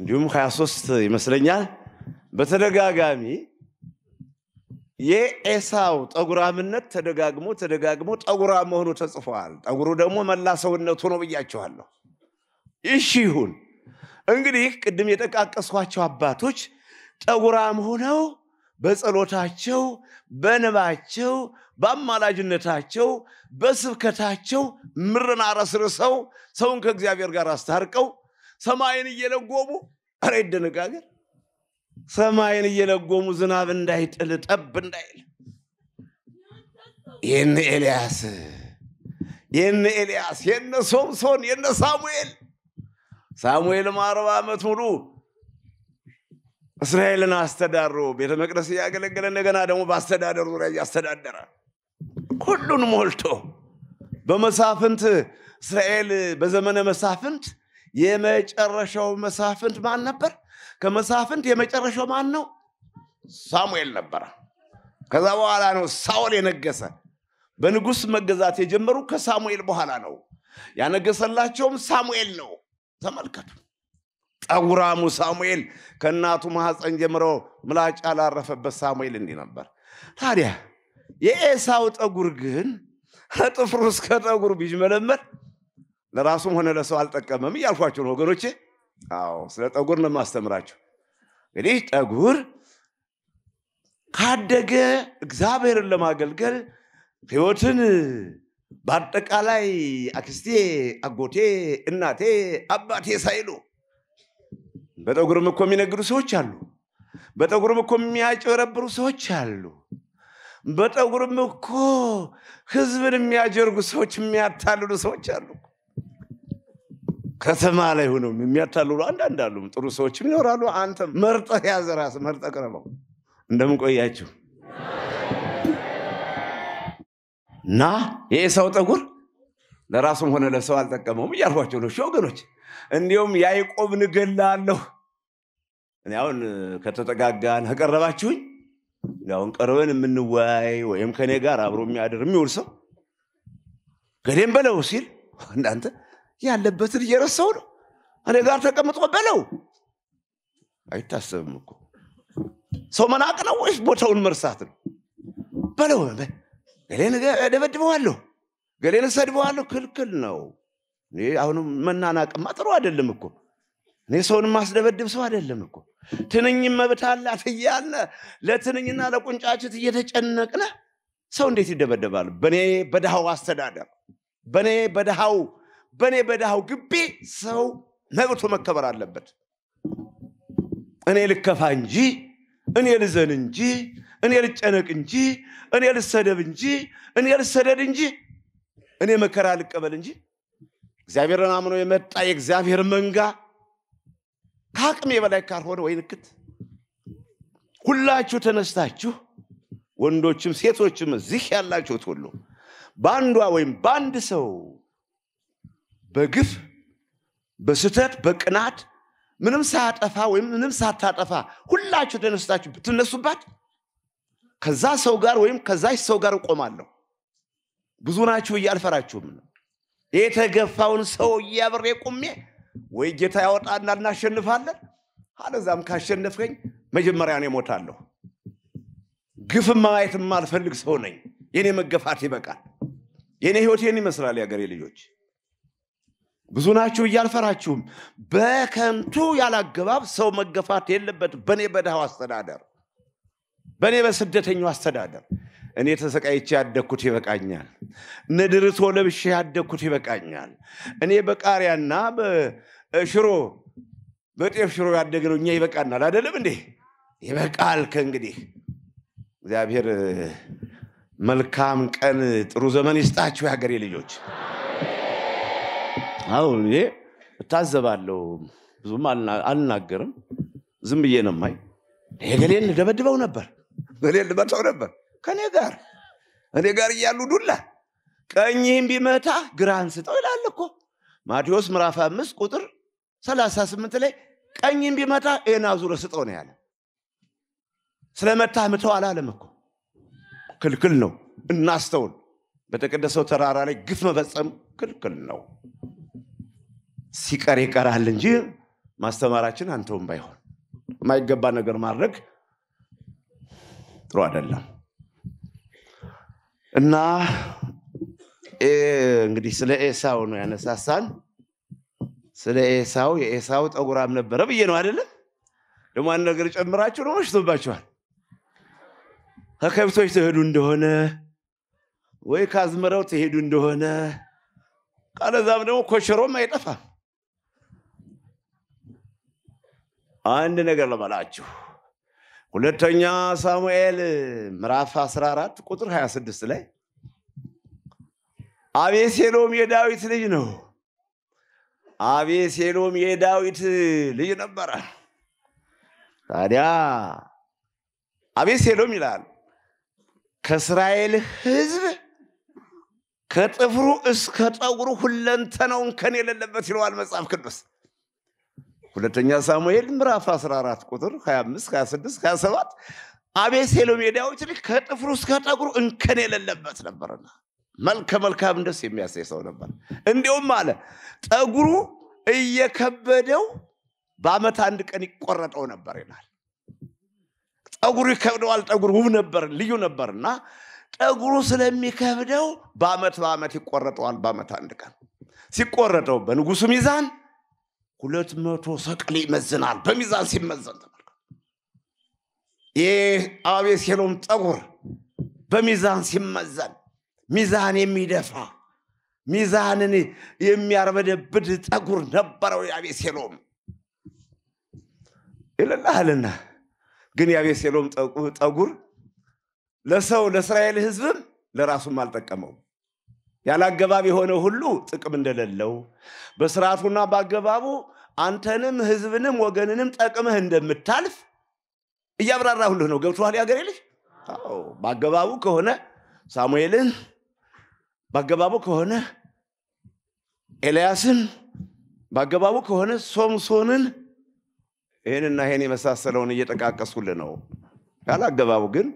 እንዲሁም 23 ይመስለኛል በተደጋጋሚ የኤሳው ጠጉራምነት ተደጋግሞ ተደጋግሞ ጠጉራ መሆኑ ተጽፈዋል። ጠጉሩ ደግሞ መላ ሰውነቱ ነው ብያቸዋለሁ። እሺ ይሁን እንግዲህ ቅድም የጠቃቀስኳቸው አባቶች ጠጉራም ሆነው በጸሎታቸው፣ በንባቸው፣ በአማላጅነታቸው በስብከታቸው ምርን አረስርሰው ሰውን ከእግዚአብሔር ጋር አስታርቀው ሰማይን እየለጎሙ ረ ይደነጋገር ሰማይን እየለጎሙ ዝናብ እንዳይጥል ጠብ እንዳይል የነ ኤልያስ የነ ኤልያስ የነ ሶምሶን የነ ሳሙኤል ሳሙኤልም አርባ ዓመት ሙሉ እስራኤልን አስተዳሮ ቤተ መቅደስ እያገለገለ እንደገና ደግሞ በአስተዳደር ዙሪያ እያስተዳደረ ሁሉን ሞልቶ በመሳፍንት እስራኤል በዘመነ መሳፍንት የመጨረሻው መሳፍንት ማን ነበር? ከመሳፍንት የመጨረሻው ማን ነው? ሳሙኤል ነበረ። ከዛ በኋላ ነው ሳውል የነገሰ። በንጉሥ መገዛት የጀመሩ ከሳሙኤል በኋላ ነው። ያነገሰላቸውም ሳሙኤል ነው። ተመልከቱ። ጠውራሙ ሳሙኤል ከእናቱ ማህፀን ጀምሮ ምላጭ ያላረፈበት ሳሙኤል እንዲህ ነበር ታዲያ የኤሳው ጠጉር ግን ከጥፍሩ እስከ ጠጉር ቢጅመለመል ለራሱም ሆነ ለሰው አልጠቀመም እያልኳቸው ነው ወገኖቼ። አዎ ስለ ጠጉር ነው እንግዲህ ጠጉር ካደገ እግዚአብሔርን ለማገልገል ህይወትን በአጠቃላይ አክስቴ፣ አጎቴ፣ እናቴ፣ አባቴ ሳይሉ በጠጉርም እኮ የሚነግዱ ሰዎች አሉ። በጠጉርም እኮ የሚያጨበረብሩ ሰዎች አሉ። በጠጉርም እኮ ህዝብን የሚያጀርጉ ሰዎች፣ የሚያታልሉ ሰዎች አሉ። ከተማ ላይ ሆነው የሚያታልሉ አንዳንድ አሉ። ጥሩ ሰዎችም ይኖራሉ። አንተ መርጠህ ያዘ ራስ መርጠህ ቅረበው። እንደምን ቆያችሁ? እና የኤሳው ጠጉር ለራሱም ሆነ ለሰው አልጠቀመውም እያልኳቸው ነው ወገኖች። እንዲሁም ያዕቆብን እገላለሁ። አሁን ከተጠጋጋን ከቀረባችሁኝ አሁን ቀርበን የምንወያይ ወይም ከኔ ጋር አብሮ የሚያድር የሚውል ሰው ገዴም በለው ሲል እናንተ ያለበትን እየረሳው ነው። እኔ ጋር ተቀምጦ በለው አይታሰብም እኮ ሰው መናቅ ነው ወይስ ቦታውን መርሳት ነው? በለው ገሌን ደበድበዋለሁ፣ ገሌን ሰድበዋለሁ፣ ክልክል ነው። አሁንም መናናቅማ ጥሩ አይደለም እኮ እኔ ሰውን ማስደበድብ ሰው አይደለም እኮ ትንኝም መብት አላት እያለ ለትንኝና ለቁንጫችት እየተጨነቅነ ሰው እንዴት ይደበደባል? በእኔ በድሃው አስተዳደር፣ በእኔ በድሃው በእኔ በድሃው ግቢ ሰው መብቶ መከበር አለበት። እኔ ልከፋ እንጂ እኔ ልዘን እንጂ እኔ ልጨነቅ እንጂ እኔ ልሰደብ እንጂ እኔ ልሰደድ እንጂ እኔ መከራ ልቀበል እንጂ እግዚአብሔርን አምኖ የመጣ የእግዚአብሔር መንጋ ከአቅሜ በላይ ካልሆነ ወይ ንክት ሁላችሁ ተነስታችሁ ወንዶችም ሴቶችም እዚህ ያላችሁት ሁሉ በአንዷ ወይም በአንድ ሰው በግፍ በስተት በቅናት ምንም ሳያጠፋ ወይም ምንም ሳታጠፋ ሁላችሁ ተነስታችሁ ብትነሱባት ከዛ ሰው ጋር ወይም ከዛች ሰው ጋር እቆማለሁ ብዙ ናችሁ እያልፈራችሁም ነው የተገፋውን ሰው እያብሬ ቁሜ ወይ ጌታ ያወጣና እናሸንፋለን፣ አለዛም ካሸነፍከኝ መጀመሪያ እኔ እሞታለሁ። ግፍ ማየት የማልፈልግ ሰው ነኝ። የኔ መገፋት ይበቃል። የኔ ይህን ይመስላል። የአገሬ ልጆች ብዙ ናችሁ እያልፈራችሁም። በከንቱ ያላገባብ ሰው መገፋት የለበት። በእኔ በድሃው አስተዳደር፣ በእኔ በስደተኛው አስተዳደር እኔ ተሰቃይቼ ያደግኩት ይበቃኛል። ንድርሶ ድርሶ ለብሼ ያደግኩት ይበቃኛል። እኔ በቃሪያና በሽሮ በጤፍ ሽሮ ያደግነው እኛ ይበቃናል። አይደለም እንዴ? ይበቃል። ከእንግዲህ እግዚአብሔር መልካም ቀን፣ ጥሩ ዘመን ይስጣችሁ የሀገሬ ልጆች። አሁን ይሄ እታዘባለሁ፣ ብዙም አልናገርም፣ ዝም ብዬ ነው የማይ። ገሌን ልደበድበው ነበር፣ ገሌን ልመታው ነበር ከኔ ጋር እኔ ጋር እያሉ ዱላ ቀኝህም ቢመታ ግራህን ስጠው ይላል እኮ ማቴዎስ ምዕራፍ አምስት ቁጥር ሰላሳ ስምንት ላይ ቀኝህም ቢመታ ኤና ዙረ ስጠው ነው ያለ ስለመታ ምተው አላለም እኮ ክልክል ነው እናስተውል በተቀደሰው ተራራ ላይ ግፍ መፈጸም ክልክል ነው ሲቀር ይቀራል እንጂ ማስተማራችን አንተውም ባይሆን የማይገባ ነገር ማድረግ ጥሩ አይደለም እና እንግዲህ ስለ ኤሳው ነው ያነሳሳን። ስለ ኤሳው የኤሳው ጠጉራም ነበረ ብዬ ነው አይደለም። ደግሞ አንድ ነገር ጨምራችሁ ነው መሽቶባችኋል። ከከብቶች ትሄዱ እንደሆነ ወይ ከአዝመራው ትሄዱ እንደሆነ ካለዛም ደግሞ ኮሸሮም አይጠፋም። አንድ ነገር ልበላችሁ ሁለተኛ ሳሙኤል ምዕራፍ 14 ቁጥር 26 ላይ አቤሴሎም የዳዊት ልጅ ነው። አቤሴሎም የዳዊት ልጅ ነበረ። ታዲያ አቤሴሎም ይላል ከእስራኤል ህዝብ ከጥፍሩ እስከ ጠጉሩ ሁለንተናውን ከን የሌለበት ይለዋል መጽሐፍ ቅዱስ። ሁለተኛ ሳሙኤል ምዕራፍ 14 ቁጥር 25 26 27 አቤሴሎም የዳዊት ልጅ ከጥፍሩ እስከ ጠጉሩ እንከን የሌለበት ነበርና መልከ መልካም ደስ የሚያሳይ ሰው ነበር። እንዲሁም አለ ጠጉሩ እየከበደው በአመት አንድ ቀን ይቆረጠው ነበር ይላል። ጠጉሩ ይከብደዋል። ጠጉር ውብ ነበር፣ ልዩ ነበርና ጠጉሩ ስለሚከብደው በአመት በአመት ይቆረጠዋል። በአመት አንድ ቀን ሲቆረጠው በንጉሱ ሚዛን ሁለት መቶ ሰቅል ይመዝናል። በሚዛን ሲመዘን ይህ አቤሴሎም ጠጉር በሚዛን ሲመዘን ሚዛን የሚደፋ ሚዛንን የሚያርበደብድ ጠጉር ነበረው የአቤሴሎም። ይልናልና ግን የአቤሴሎም ጠጉር ለሰው ለእስራኤል ህዝብም ለራሱም አልጠቀመው። ያለ አገባብ የሆነ ሁሉ ጥቅም እንደሌለው በስርዓቱና በአገባቡ አንተንም ህዝብንም ወገንንም ጠቅምህ እንደምታልፍ እያብራራሁልህ ነው። ገብቶሃል? ያገሬ ልጅ በአገባቡ ከሆነ ሳሙኤልን በአገባቡ ከሆነ ኤልያስን በአገባቡ ከሆነ ሶምሶንን ይህንና ይህን የመሳሰለውን እየጠቃቀሱልህ ነው። ያለ አገባቡ ግን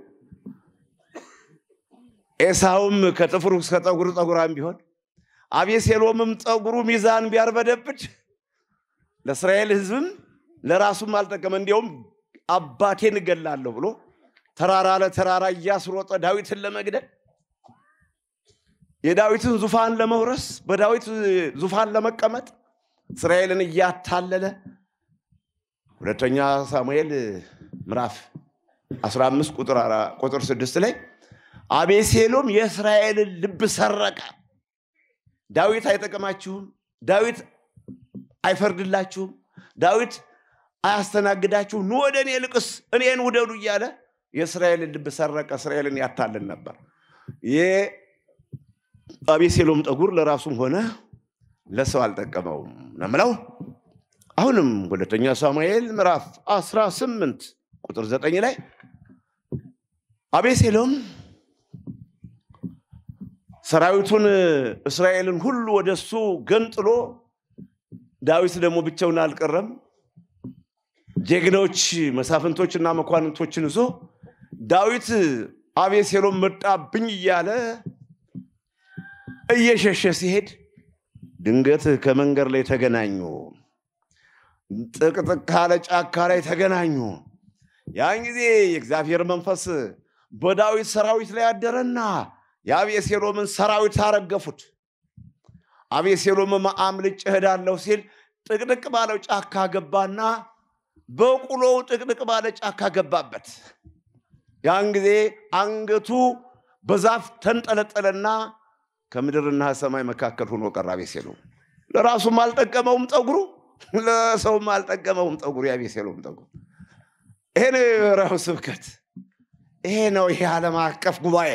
ኤሳውም ከጥፍሩ እስከ ጠጉር ጠጉራም ቢሆን አቤሴሎምም ጠጉሩ ሚዛን ቢያርበደብድ ለእስራኤል ህዝብም ለራሱም አልጠቀመ። እንዲያውም አባቴን እገላለሁ ብሎ ተራራ ለተራራ እያስሮጠ ዳዊትን ለመግደል የዳዊትን ዙፋን ለመውረስ በዳዊት ዙፋን ለመቀመጥ እስራኤልን እያታለለ ሁለተኛ ሳሙኤል ምዕራፍ 15 ቁጥር 6 ላይ አቤሴሎም የእስራኤልን ልብ ሰረቀ። ዳዊት አይጠቀማችሁም ዳዊት አይፈርድላችሁም፣ ዳዊት አያስተናግዳችሁ ኑ ወደ እኔ ልቅስ፣ እኔን ውደዱ እያለ የእስራኤልን ልብ ሰረቀ። እስራኤልን ያታልን ነበር። አቤሴሎም ጠጉር ለራሱም ሆነ ለሰው አልጠቀመውም ነምለው አሁንም ሁለተኛ ሳሙኤል ምዕራፍ አስራ ስምንት ቁጥር ዘጠኝ ላይ አቤሴሎም ሰራዊቱን እስራኤልን ሁሉ ወደ እሱ ገንጥሎ ዳዊት ደግሞ ብቻውን አልቀረም ጀግኖች መሳፍንቶችና መኳንንቶችን ይዞ ዳዊት አቤሴሎም መጣብኝ እያለ እየሸሸ ሲሄድ ድንገት ከመንገድ ላይ ተገናኙ ጥቅጥቅ ካለ ጫካ ላይ ተገናኙ ያን ጊዜ የእግዚአብሔር መንፈስ በዳዊት ሰራዊት ላይ አደረና የአቤሴሎምን ሰራዊት አረገፉት። አቤሴሎምም አምልጬ እሄዳለሁ ሲል ጥቅጥቅ ባለው ጫካ ገባና በቁሎው ጥቅጥቅ ባለ ጫካ ገባበት። ያን ጊዜ አንገቱ በዛፍ ተንጠለጠለና ከምድርና ሰማይ መካከል ሆኖ ቀረ። አቤሴሎም ለራሱም አልጠቀመውም ጠጉሩ፣ ለሰውም አልጠቀመውም ጠጉሩ፣ የአቤሴሎም ጠጉሩ። ይሄ ነው የብሔራዊ ስብከት። ይሄ ነው ይሄ ዓለም አቀፍ ጉባኤ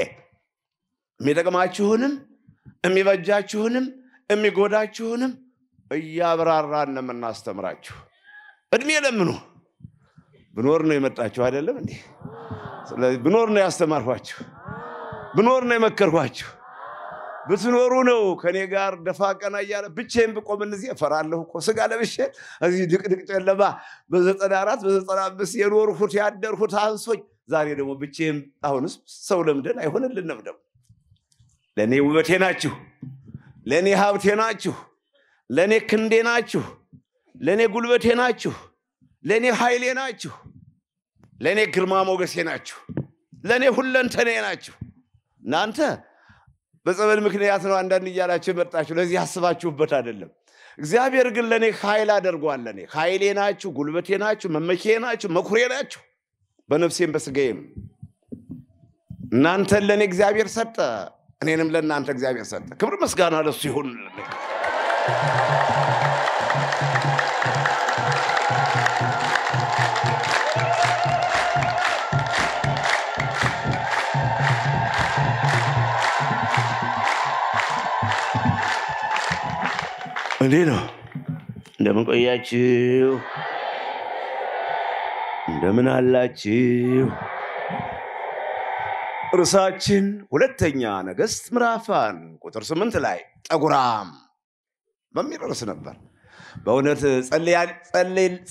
የሚጠቅማችሁንም የሚበጃችሁንም የሚጎዳችሁንም እያብራራን ነው የምናስተምራችሁ። እድሜ ለምኑ ብኖር ነው የመጣችሁ አይደለም እንዴ? ስለዚህ ብኖር ነው ያስተማርኳችሁ፣ ብኖር ነው የመከርኳችሁ። ብትኖሩ ነው ከኔ ጋር ደፋ ቀና እያለ ብቻዬን ብቆም እነዚህ እፈራለሁ እኮ ስጋ ለብሼ እዚህ ድቅድቅ ጨለማ በዘጠና አራት በዘጠና አምስት የኖርሁት ያደርሁት አንሶኝ ዛሬ ደግሞ ብቼም አሁንስ ሰው ለምደን አይሆንልንም ደግሞ ለእኔ ውበቴ ናችሁ፣ ለእኔ ሀብቴ ናችሁ፣ ለእኔ ክንዴ ናችሁ፣ ለእኔ ጉልበቴ ናችሁ፣ ለእኔ ኃይሌ ናችሁ፣ ለእኔ ግርማ ሞገሴ ናችሁ፣ ለእኔ ሁለንተኔ ናችሁ። እናንተ በጸበል ምክንያት ነው አንዳንድ እያላችሁ መጣችሁ ለዚህ አስባችሁበት አይደለም። እግዚአብሔር ግን ለእኔ ኃይል አደርጓል። ለእኔ ኃይሌ ናችሁ፣ ጉልበቴ ናችሁ፣ መመኬ ናችሁ፣ መኩሬ ናችሁ፣ በነፍሴም በስጋዬም እናንተን ለእኔ እግዚአብሔር ሰጠ። እኔንም ለእናንተ እግዚአብሔር ሰጠ። ክብር ምስጋና ለሱ ይሁን። እንዴት ነው? እንደምን ቆያችሁ? እንደምን አላችሁ? ርዕሳችን ሁለተኛ ነገስት ምራፋን ቁጥር ስምንት ላይ ጠጉራም በሚል ርዕስ ነበር። በእውነት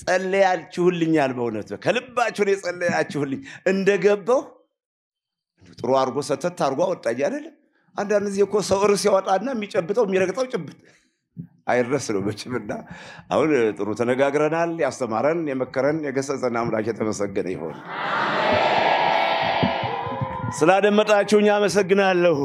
ጸለያችሁልኛል። በእውነት ከልባችሁ ነው የጸለያችሁልኝ። እንደገባው ጥሩ አድርጎ ሰተት አድርጎ አወጣኝ አይደለም። አንዳንድ ጊዜ እኮ ሰው እርስ ያወጣና የሚጨብጠው የሚረግጠው ጭብጥ አይረስ ነው መቼምና። አሁን ጥሩ ተነጋግረናል። ያስተማረን የመከረን የገሰጸን አምላክ የተመሰገነ ይሆን። ስላደመጣችሁኝ አመሰግናለሁ።